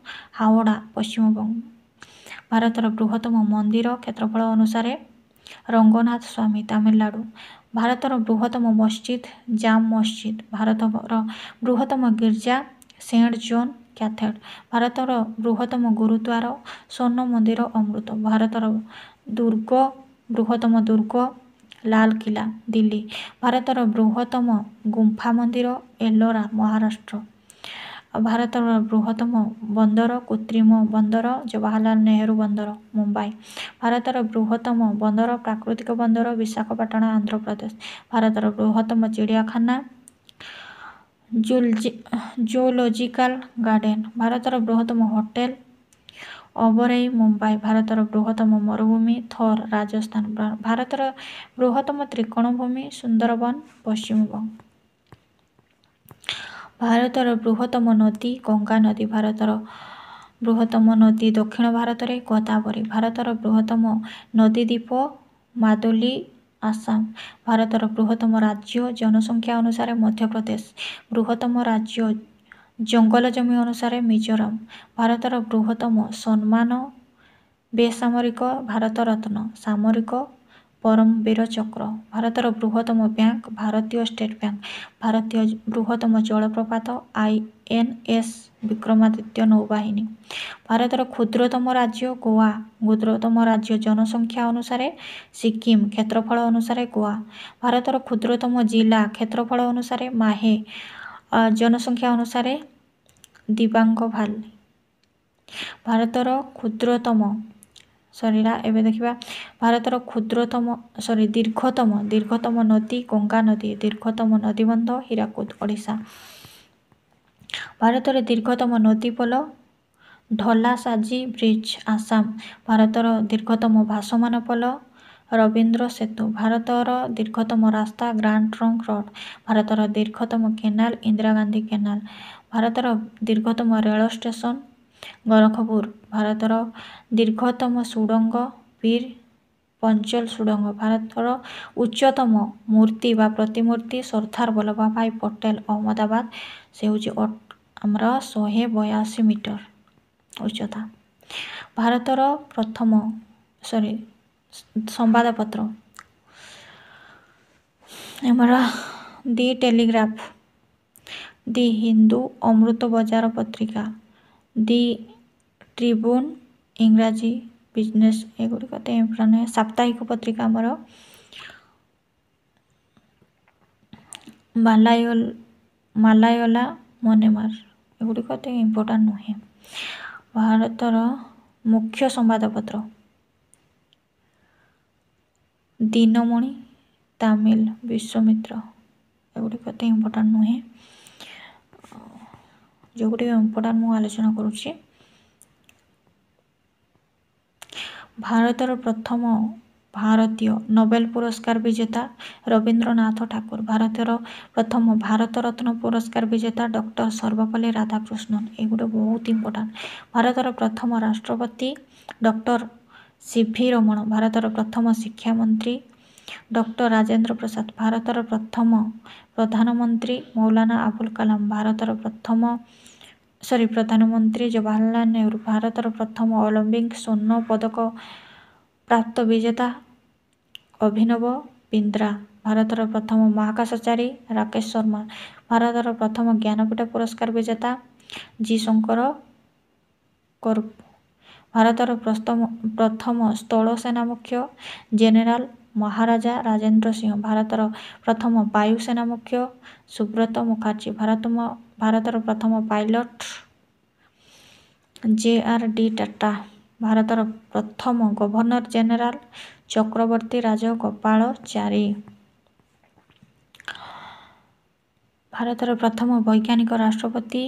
Speaker 1: ହାୱଡ଼ା ପଶ୍ଚିମବଙ୍ଗ ଭାରତର ବୃହତ୍ତମ ମନ୍ଦିର କ୍ଷେତ୍ରଫଳ ଅନୁସାରେ ରଙ୍ଗନାଥ ସ୍ୱାମୀ ତାମିଲନାଡ଼ୁ ଭାରତର ବୃହତ୍ତମ ମସଜିଦ୍ ଜାମ ମସଜିଦ୍ ଭାରତର ବୃହତ୍ତମ ଗୀର୍ଜା ସେଣ୍ଟ ଜୋନ୍ କ୍ୟାଥେଡ୍ ଭାରତର ବୃହତ୍ତମ ଗୁରୁଦ୍ୱାର ସ୍ୱର୍ଣ୍ଣ ମନ୍ଦିର ଅମୃତ ଭାରତର ଦୁର୍ଗ ବୃହତ୍ତମ ଦୁର୍ଗ ଲାଲକିଲ୍ଲା ଦିଲ୍ଲୀ ଭାରତର ବୃହତ୍ତମ ଗୁମ୍ଫା ମନ୍ଦିର ଏଲୋରା ମହାରାଷ୍ଟ୍ର ଭାରତର ବୃହତ୍ତମ ବନ୍ଦର କୃତ୍ରିମ ବନ୍ଦର ଜବାହରଲାଲ ନେହେରୁ ବନ୍ଦର ମୁମ୍ବାଇ ଭାରତର ବୃହତ୍ତମ ବନ୍ଦର ପ୍ରାକୃତିକ ବନ୍ଦର ବିଶାଖାପଟଣା ଆନ୍ଧ୍ରପ୍ରଦେଶ ଭାରତର ବୃହତ୍ତମ ଚିଡ଼ିଆଖାନା ଜୁଲୋଜିକାଲ ଗାର୍ଡେନ୍ ଭାରତର ବୃହତ୍ତମ ହୋଟେଲ ଅବରେଇ ମୁମ୍ବାଇ ଭାରତର ବୃହତ୍ତମ ମରୁଭୂମି ଥର୍ ରାଜସ୍ଥାନ ଭାରତର ବୃହତ୍ତମ ତ୍ରିକୋଣଭୂମି ସୁନ୍ଦରବନ ପଶ୍ଚିମବଙ୍ଗ ଭାରତର ବୃହତ୍ତମ ନଦୀ ଗଙ୍ଗା ନଦୀ ଭାରତର ବୃହତ୍ତମ ନଦୀ ଦକ୍ଷିଣ ଭାରତରେ ଗୋଦାବରୀ ଭାରତର ବୃହତ୍ତମ ନଦୀ ଦ୍ୱୀପ ମାଦୋଲି ଆସାମ ଭାରତର ବୃହତ୍ତମ ରାଜ୍ୟ ଜନସଂଖ୍ୟା ଅନୁସାରେ ମଧ୍ୟପ୍ରଦେଶ ବୃହତ୍ତମ ରାଜ୍ୟ ଜଙ୍ଗଲ ଜମି ଅନୁସାରେ ମିଜୋରାମ ଭାରତର ବୃହତ୍ତମ ସମ୍ମାନ ବେସାମରିକ ଭାରତରତ୍ନ ସାମରିକ ପରମବୀର ଚକ୍ର ଭାରତର ବୃହତ୍ତମ ବ୍ୟାଙ୍କ ଭାରତୀୟ ଷ୍ଟେଟ୍ ବ୍ୟାଙ୍କ ଭାରତୀୟ ବୃହତ୍ତମ ଜଳପ୍ରପାତ ଆଇ ଏନ୍ ଏସ୍ ବିକ୍ରମାଦିତ୍ୟ ନୌବାହିନୀ ଭାରତର କ୍ଷୁଦ୍ରତମ ରାଜ୍ୟ ଗୋଆ କ୍ଷୁଦ୍ରତମ ରାଜ୍ୟ ଜନସଂଖ୍ୟା ଅନୁସାରେ ସିକିମ୍ କ୍ଷେତ୍ରଫଳ ଅନୁସାରେ ଗୋଆ ଭାରତର କ୍ଷୁଦ୍ରତମ ଜିଲ୍ଲା କ୍ଷେତ୍ରଫଳ ଅନୁସାରେ ମାହେ ଜନସଂଖ୍ୟା ଅନୁସାରେ ଦିବାଙ୍ଗ ଭାଲି ଭାରତର କ୍ଷୁଦ୍ରତମ ସରିଲା ଏବେ ଦେଖିବା ଭାରତର କ୍ଷୁଦ୍ରତମ ସରି ଦୀର୍ଘତମ ଦୀର୍ଘତମ ନଦୀ ଗଙ୍ଗା ନଦୀ ଦୀର୍ଘତମ ନଦୀବନ୍ଧ ହୀରାକୁଦ ଓଡ଼ିଶା ଭାରତର ଦୀର୍ଘତମ ନଦୀ ପୋଲ ଢଲାସାଜି ବ୍ରିଜ୍ ଆସାମ ଭାରତର ଦୀର୍ଘତମ ଭାସମାନ ପୋଲ ରବୀନ୍ଦ୍ର ସେତୁ ଭାରତର ଦୀର୍ଘତମ ରାସ୍ତା ଗ୍ରାଣ୍ଡ ଟ୍ରଙ୍କ ରୋଡ଼ ଭାରତର ଦୀର୍ଘତମ କେନାଲ ଇନ୍ଦିରା ଗାନ୍ଧୀ କେନାଲ ଭାରତର ଦୀର୍ଘତମ ରେଳ ଷ୍ଟେସନ गोरखपुर भारतर दीर्घतम सुडंग वीर पञ्चल सुडंग भारत उच्चतम मूर्ति बा प्रतिमूर्ति सर्दार वल्लभ भाइ पटेल् अहमदाबाद सि आम शे बयासी मिटर उच्चता भारत प्रथम सरी सम्वादपत्र आम दि टेलिग्राफ दि हिंदू अमृत बजार पत्रिका দি ଟ୍ରିବ୍ୟୁନ୍ ଇଂରାଜୀ ବିଜନେସ୍ ଏଗୁଡ଼ିକ ମାନେ ସାପ୍ତାହିକ ପତ୍ରିକା ଆମର ମାଲାୟଲ ମାଲାୟଲା ମନେମାର ଏଗୁଡ଼ିକ ଏତେ ଇମ୍ପୋର୍ଟାଣ୍ଟ ନୁହେଁ ଭାରତର ମୁଖ୍ୟ ସମ୍ବାଦପତ୍ର ଦିନମଣି ତାମିଲ ବିଶ୍ୱାମିତ୍ର ଏଗୁଡ଼ିକ ଏତେ ଇମ୍ପୋର୍ଟାଣ୍ଟ ନୁହେଁ ଯେଉଁଗୁଡ଼ିକ ଇମ୍ପୋର୍ଟାଣ୍ଟ ମୁଁ ଆଲୋଚନା କରୁଛି ଭାରତର ପ୍ରଥମ ଭାରତୀୟ ନୋବେଲ ପୁରସ୍କାର ବିଜେତା ରବୀନ୍ଦ୍ରନାଥ ଠାକୁର ଭାରତର ପ୍ରଥମ ଭାରତରତ୍ନ ପୁରସ୍କାର ବିଜେତା ଡକ୍ଟର ସର୍ବପଲ୍ଲୀ ରାଧାକୃଷ୍ଣନ ଏଗୁଡ଼ା ବହୁତ ଇମ୍ପୋର୍ଟାଣ୍ଟ ଭାରତର ପ୍ରଥମ ରାଷ୍ଟ୍ରପତି ଡକ୍ଟର ସି ଭି ରମଣ ଭାରତର ପ୍ରଥମ ଶିକ୍ଷାମନ୍ତ୍ରୀ ଡକ୍ଟର ରାଜେନ୍ଦ୍ର ପ୍ରସାଦ ଭାରତର ପ୍ରଥମ ପ୍ରଧାନମନ୍ତ୍ରୀ ମୌଲାନା ଆବୁଲ କାଲାମ ଭାରତର ପ୍ରଥମ ସରି ପ୍ରଧାନମନ୍ତ୍ରୀ ଜବାହାରଲାଲ ନେହେରୁ ଭାରତର ପ୍ରଥମ ଅଲିମ୍ପିକ୍ ସ୍ୱର୍ଣ୍ଣ ପଦକ ପ୍ରାପ୍ତ ବିଜେତା ଅଭିନବ ବିନ୍ଦ୍ରା ଭାରତର ପ୍ରଥମ ମହାକାଶଚାରୀ ରାକେଶ ଶର୍ମା ଭାରତର ପ୍ରଥମ ଜ୍ଞାନପୀଠ ପୁରସ୍କାର ବିଜେତା ଜି ଶଙ୍କର କରୁ ଭାରତର ପ୍ରଥମ ସ୍ଥଳ ସେନା ମୁଖ୍ୟ ଜେନେରାଲ ମହାରାଜା ରାଜେନ୍ଦ୍ର ସିଂହ ଭାରତର ପ୍ରଥମ ବାୟୁସେନା ମୁଖ୍ୟ ସୁବ୍ରତ ମୁଖାର୍ଜୀ ଭାରତ ଭାରତର ପ୍ରଥମ pilot J R D Tata ଭାରତର ପ୍ରଥମ ଗଭର୍ଣ୍ଣର ଜେନେରାଲ ଚକ୍ରବର୍ତ୍ତୀ ରାଜଗୋପାଳ ଚାରି ଭାରତର ପ୍ରଥମ ବୈଜ୍ଞାନିକ ରାଷ୍ଟ୍ରପତି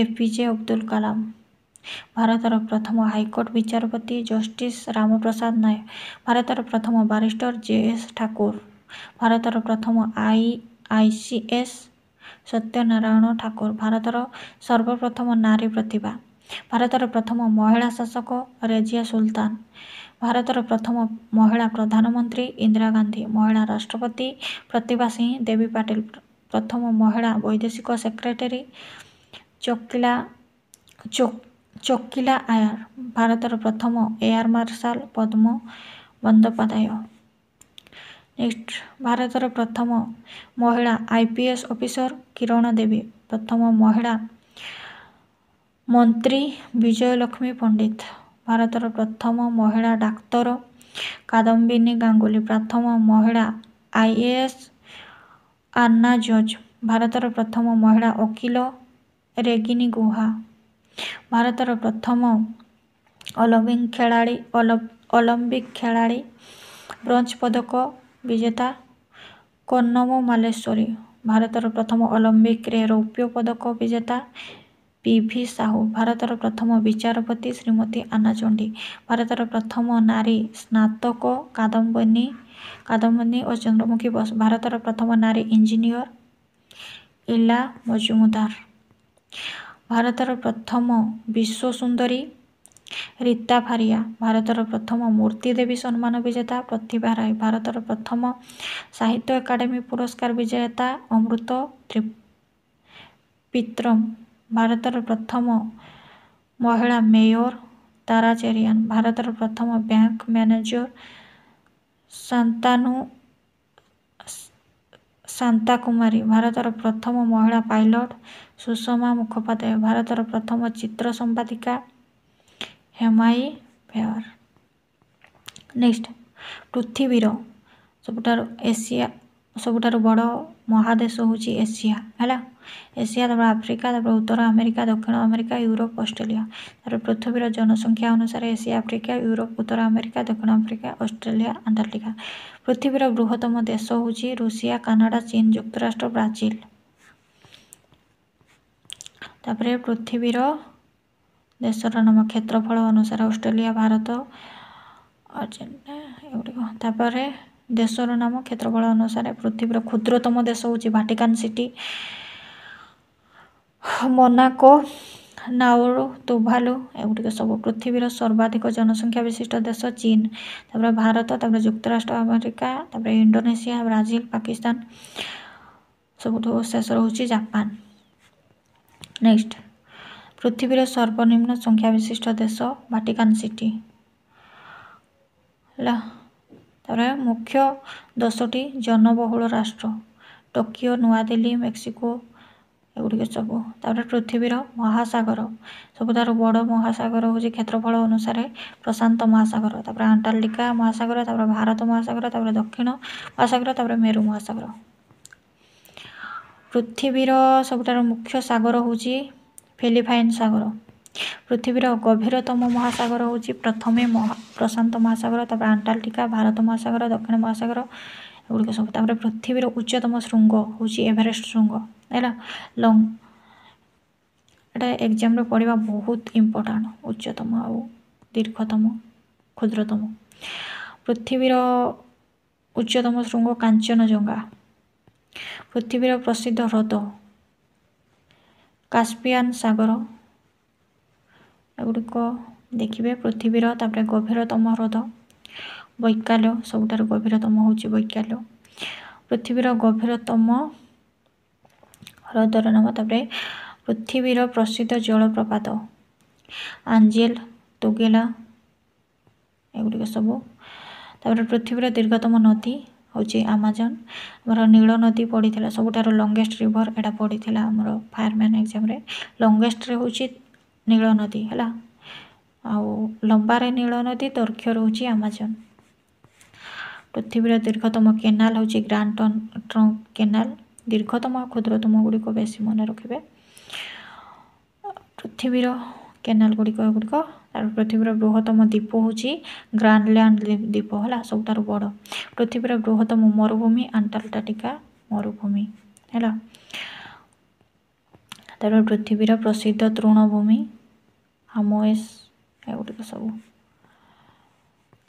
Speaker 1: A P J Abdul Kalam ଭାରତର ପ୍ରଥମ ହାଇକୋର୍ଟ ବିଚାରପତି ଜଷ୍ଟିସ୍ ରାମପ୍ରସାଦ ନାୟକ ଭାରତର ପ୍ରଥମ ବାରିଷ୍ଟର ଜେ ଏସ୍ ଠାକୁର ଭାରତର ପ୍ରଥମ I I C S Satyanarayan Thakur ଭାରତର ସର୍ବପ୍ରଥମ ନାରୀ ପ୍ରତିଭା ଭାରତର ପ୍ରଥମ ମହିଳା ଶାସକ ରେଜିଆ ସୁଲତାନ ଭାରତର ପ୍ରଥମ ମହିଳା ପ୍ରଧାନମନ୍ତ୍ରୀ ଇନ୍ଦିରା ଗାନ୍ଧୀ ମହିଳା ରାଷ୍ଟ୍ରପତି ପ୍ରତିଭା ସିଂ ଦେବୀ ପାଟିଲ ପ୍ରଥମ ମହିଳା ବୈଦେଶିକ ସେକ୍ରେଟେରୀ ଚକିଲା ଚକ ଚକିଲା ଆୟାର ଭାରତର ପ୍ରଥମ air marshal Padma Bandopadhyay next ଭାରତର ପ୍ରଥମ ମହିଳା I P S officer Kiran Devi ପ୍ରଥମ ମହିଳା ମନ୍ତ୍ରୀ ବିଜୟଲକ୍ଷ୍ମୀ ପଣ୍ଡିତ ଭାରତର ପ୍ରଥମ ମହିଳା ଡାକ୍ତର କାଦମ୍ବିନୀ ଗାଙ୍ଗୁଲି ପ୍ରଥମ ମହିଳା ଆଇ ଏସ୍ ଆନ୍ନା ଜଜ୍ ଭାରତର ପ୍ରଥମ ମହିଳା ଓକିଲ ରେଗିନୀ ଗୁହା ଭାରତର ପ୍ରଥମ ଅଲମ୍ପିକ୍ ଖେଳାଳି ଅଲମ୍ପିକ୍ ଖେଳାଳି ବ୍ରୋଞ୍ଜ ପଦକ ବିଜେତା କନ୍ନମ ମାଲେଶ୍ୱରୀ ଭାରତର ପ୍ରଥମ ଅଲମ୍ପିକ୍ରେ ରୌପ୍ୟ ପଦକ ବିଜେତା ପି ଭି ସାହୁ ଭାରତର ପ୍ରଥମ ବିଚାରପତି ଶ୍ରୀମତୀ ଆନା ଚଣ୍ଡୀ ଭାରତର ପ୍ରଥମ ନାରୀ ସ୍ନାତକ କାଦମ୍ବନୀ କାଦମ୍ବନୀ ଓ ଚନ୍ଦ୍ରମୁଖୀ ବସ୍ ଭାରତର ପ୍ରଥମ ନାରୀ ଇଞ୍ଜିନିୟର ଇଲା ମଜୁମଦାର ଭାରତର ପ୍ରଥମ ବିଶ୍ୱ ସୁନ୍ଦରୀ ରୀତା ଫାରିଆ ଭାରତର ପ୍ରଥମ ମୂର୍ତ୍ତି ଦେବୀ ସମ୍ମାନ ବିଜେତା ପ୍ରତିଭା ରାୟ ଭାରତର ପ୍ରଥମ ସାହିତ୍ୟ ଏକାଡେମୀ ପୁରସ୍କାର ବିଜେତା ଅମୃତ ପିତ୍ରମ୍ ଭାରତର ପ୍ରଥମ ମହିଳା ମେୟର ତାରା ଚେରିଆନ୍ ଭାରତର ପ୍ରଥମ ବ୍ୟାଙ୍କ ମ୍ୟାନେଜର ଶାନ୍ତାନୁ କୁମାରୀ ଭାରତର ପ୍ରଥମ ମହିଳା ପାଇଲଟ୍ ସୁଷମା ମୁଖୋପାଧ୍ୟାୟ ଭାରତର ପ୍ରଥମ ଚିତ୍ର ସମ୍ପାଦିକା ହେମାଇ ଫେୟର ନେକ୍ସଟ ପୃଥିବୀର ସବୁଠାରୁ ଏସିଆ ସବୁଠାରୁ ବଡ଼ ମହାଦେଶ ହେଉଛି ଏସିଆ ହେଲା ଏସିଆ ତା'ପରେ ଆଫ୍ରିକା ତା'ପରେ ଉତ୍ତର ଆମେରିକା ଦକ୍ଷିଣ ଆମେରିକା ୟୁରୋପ ଅଷ୍ଟ୍ରେଲିଆ ତା'ପରେ ପୃଥିବୀର ଜନସଂଖ୍ୟା ଅନୁସାରେ ଏସିଆ ଆଫ୍ରିକା ୟୁରୋପ ଉତ୍ତର ଆମେରିକା ଦକ୍ଷିଣ ଆଫ୍ରିକା ଅଷ୍ଟ୍ରେଲିଆ ଆଣ୍ଟାର୍ଟିକା ପୃଥିବୀର ବୃହତ୍ତମ ଦେଶ ହେଉଛି ରୁଷିଆ କାନାଡ଼ା ଚୀନ ଯୁକ୍ତରାଷ୍ଟ୍ର ବ୍ରାଜିଲ ତା'ପରେ ପୃଥିବୀର ଦେଶର ନାମ କ୍ଷେତ୍ରଫଳ ଅନୁସାରେ ଅଷ୍ଟ୍ରେଲିଆ ଭାରତ ଆର୍ଜେଣ୍ଟିନା ଏଗୁଡ଼ିକ ତା'ପରେ ଦେଶର ନାମ କ୍ଷେତ୍ରଫଳ ଅନୁସାରେ ପୃଥିବୀର କ୍ଷୁଦ୍ରତମ ଦେଶ ହେଉଛି Vatican City Monaco Nauru Tuvalu ଏଗୁଡ଼ିକ ସବୁ ପୃଥିବୀର ସର୍ବାଧିକ ଜନସଂଖ୍ୟା ବିଶିଷ୍ଟ ଦେଶ ଚୀନ ତାପରେ ଭାରତ ତାପରେ ଯୁକ୍ତରାଷ୍ଟ୍ର ଆମେରିକା ତାପରେ ଇଣ୍ଡୋନେସିଆ ବ୍ରାଜିଲ ପାକିସ୍ତାନ ସବୁଠୁ ଶେଷ ରହୁଛି ଜାପାନ ନେକ୍ସଟ ପୃଥିବୀର ସର୍ବନିମ୍ନ ସଂଖ୍ୟା ବିଶିଷ୍ଟ ଦେଶ ଭାଟିକାନ ସିଟି ହେଲା ତାପରେ ମୁଖ୍ୟ ଦଶଟି ଜନବହୁଳ ରାଷ୍ଟ୍ର ଟୋକିଓ ନୂଆଦିଲ୍ଲୀ ମେକ୍ସିକୋ ଏଗୁଡ଼ିକ ସବୁ ତା'ପରେ ପୃଥିବୀର ମହାସାଗର ସବୁଠାରୁ ବଡ଼ ମହାସାଗର ହେଉଛି କ୍ଷେତ୍ରଫଳ ଅନୁସାରେ ପ୍ରଶାନ୍ତ ମହାସାଗର ତା'ପରେ ଆଣ୍ଟାର୍କଟିକା ମହାସାଗର ତା'ପରେ ଭାରତ ମହାସାଗର ତା'ପରେ ଦକ୍ଷିଣ ମହାସାଗର ତା'ପରେ ମେରୁ ମହାସାଗର ପୃଥିବୀର ସବୁଠାରୁ ମୁଖ୍ୟ ସାଗର ହେଉଛି ଫିଲିପାଇନ୍ ସାଗର ପୃଥିବୀର ଗଭୀରତମ ମହାସାଗର ହେଉଛି ପ୍ରଥମେ ମହା ପ୍ରଶାନ୍ତ ମହାସାଗର ତା'ପରେ ଆଣ୍ଟାର୍କଟିକା ଭାରତ ମହାସାଗର ଦକ୍ଷିଣ ମହାସାଗର ଏଗୁଡ଼ିକ ସବୁ ତା'ପରେ ପୃଥିବୀର ଉଚ୍ଚତମ ଶୃଙ୍ଗ ହେଉଛି ଏଭରେଷ୍ଟ ଶୃଙ୍ଗ ହେଲା ଲଙ୍ଗ୍ ଏଇଟା ଏକ୍ଜାମ୍ରେ ପଢ଼ିବା ବହୁତ ଇମ୍ପୋର୍ଟାଣ୍ଟ ଉଚ୍ଚତମ ଆଉ ଦୀର୍ଘତମ କ୍ଷୁଦ୍ରତମ ପୃଥିବୀର ଉଚ୍ଚତମ ଶୃଙ୍ଗ କାଞ୍ଚନଜଙ୍ଗା ପୃଥିବୀର ପ୍ରସିଦ୍ଧ ହ୍ରଦ କାସ୍ପିଆନ୍ ସାଗର ଏଗୁଡ଼ିକ ଦେଖିବେ ପୃଥିବୀର ତା'ପରେ ଗଭୀରତମ ହ୍ରଦ ବୈକାଲ୍ୟ ସବୁଠାରୁ ଗଭୀରତମ ହେଉଛି ବୈକାଲ୍ୟ ପୃଥିବୀର ଗଭୀରତମ ହ୍ରଦର ନାମ ତା'ପରେ ପୃଥିବୀର ପ୍ରସିଦ୍ଧ ଜଳପ୍ରପାତ ଆଞ୍ଜେଲ ତୁଗେଲା ଏଗୁଡ଼ିକ ସବୁ ତା'ପରେ ପୃଥିବୀର ଦୀର୍ଘତମ ନଦୀ ହେଉଛି ଆମାଜନ୍ ଆମର ନୀଳ ନଦୀ ପଡ଼ିଥିଲା ସବୁଠାରୁ ଲଙ୍ଗେଷ୍ଟ ରିଭର ଏଇଟା ପଡ଼ିଥିଲା ଆମର ଫାୟାରମ୍ୟାନ୍ ଏକ୍ଜାମରେ ଲଙ୍ଗେଷ୍ଟରେ ହେଉଛି ନୀଳ ନଦୀ ହେଲା ଆଉ ଲମ୍ବାରେ ନୀଳ ନଦୀ ଦୈର୍ଘ୍ୟରେ ରହୁଛି ଆମାଜନ୍ ପୃଥିବୀର ଦୀର୍ଘତମ କେନାଲ ହେଉଛି ଗ୍ରାଣ୍ଡ ଟ୍ରଙ୍କ କେନାଲ ଦୀର୍ଘତମ କ୍ଷୁଦ୍ରତମ ଗୁଡ଼ିକ ବେଶୀ ମନେ ରଖିବେ ପୃଥିବୀର କେନାଲ ଗୁଡ଼ିକ ଏଗୁଡ଼ିକ ତାପରେ ପୃଥିବୀର ବୃହତ୍ତମ ଦ୍ୱୀପ ହେଉଛି ଗ୍ରାଣ୍ଡଲ୍ୟାଣ୍ଡ ଦ୍ୱୀପ ହେଲା ସବୁଠାରୁ ବଡ଼ ପୃଥିବୀର ବୃହତ୍ତମ ମରୁଭୂମି ଆଣ୍ଟାର୍କଟିକା ମରୁଭୂମି ହେଲା ତାପରେ ପୃଥିବୀର ପ୍ରସିଦ୍ଧ ତୃଣଭୂମି ହାମୋଏସ୍ ଏଗୁଡ଼ିକ ସବୁ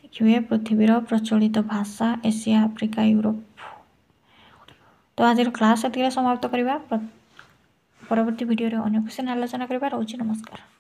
Speaker 1: ଦେଖିବେ ପୃଥିବୀର ପ୍ରଚଳିତ ଭାଷା ଏସିଆ ଆଫ୍ରିକା ୟୁରୋପ ତ ଆଜିର କ୍ଲାସ୍ ଏତିକିରେ ସମାପ୍ତ କରିବା ପରବର୍ତ୍ତୀ ଭିଡ଼ିଓରେ ଅନ୍ୟ କିଛି ଆଲୋଚନା କରିବା ରହୁଛି ନମସ୍କାର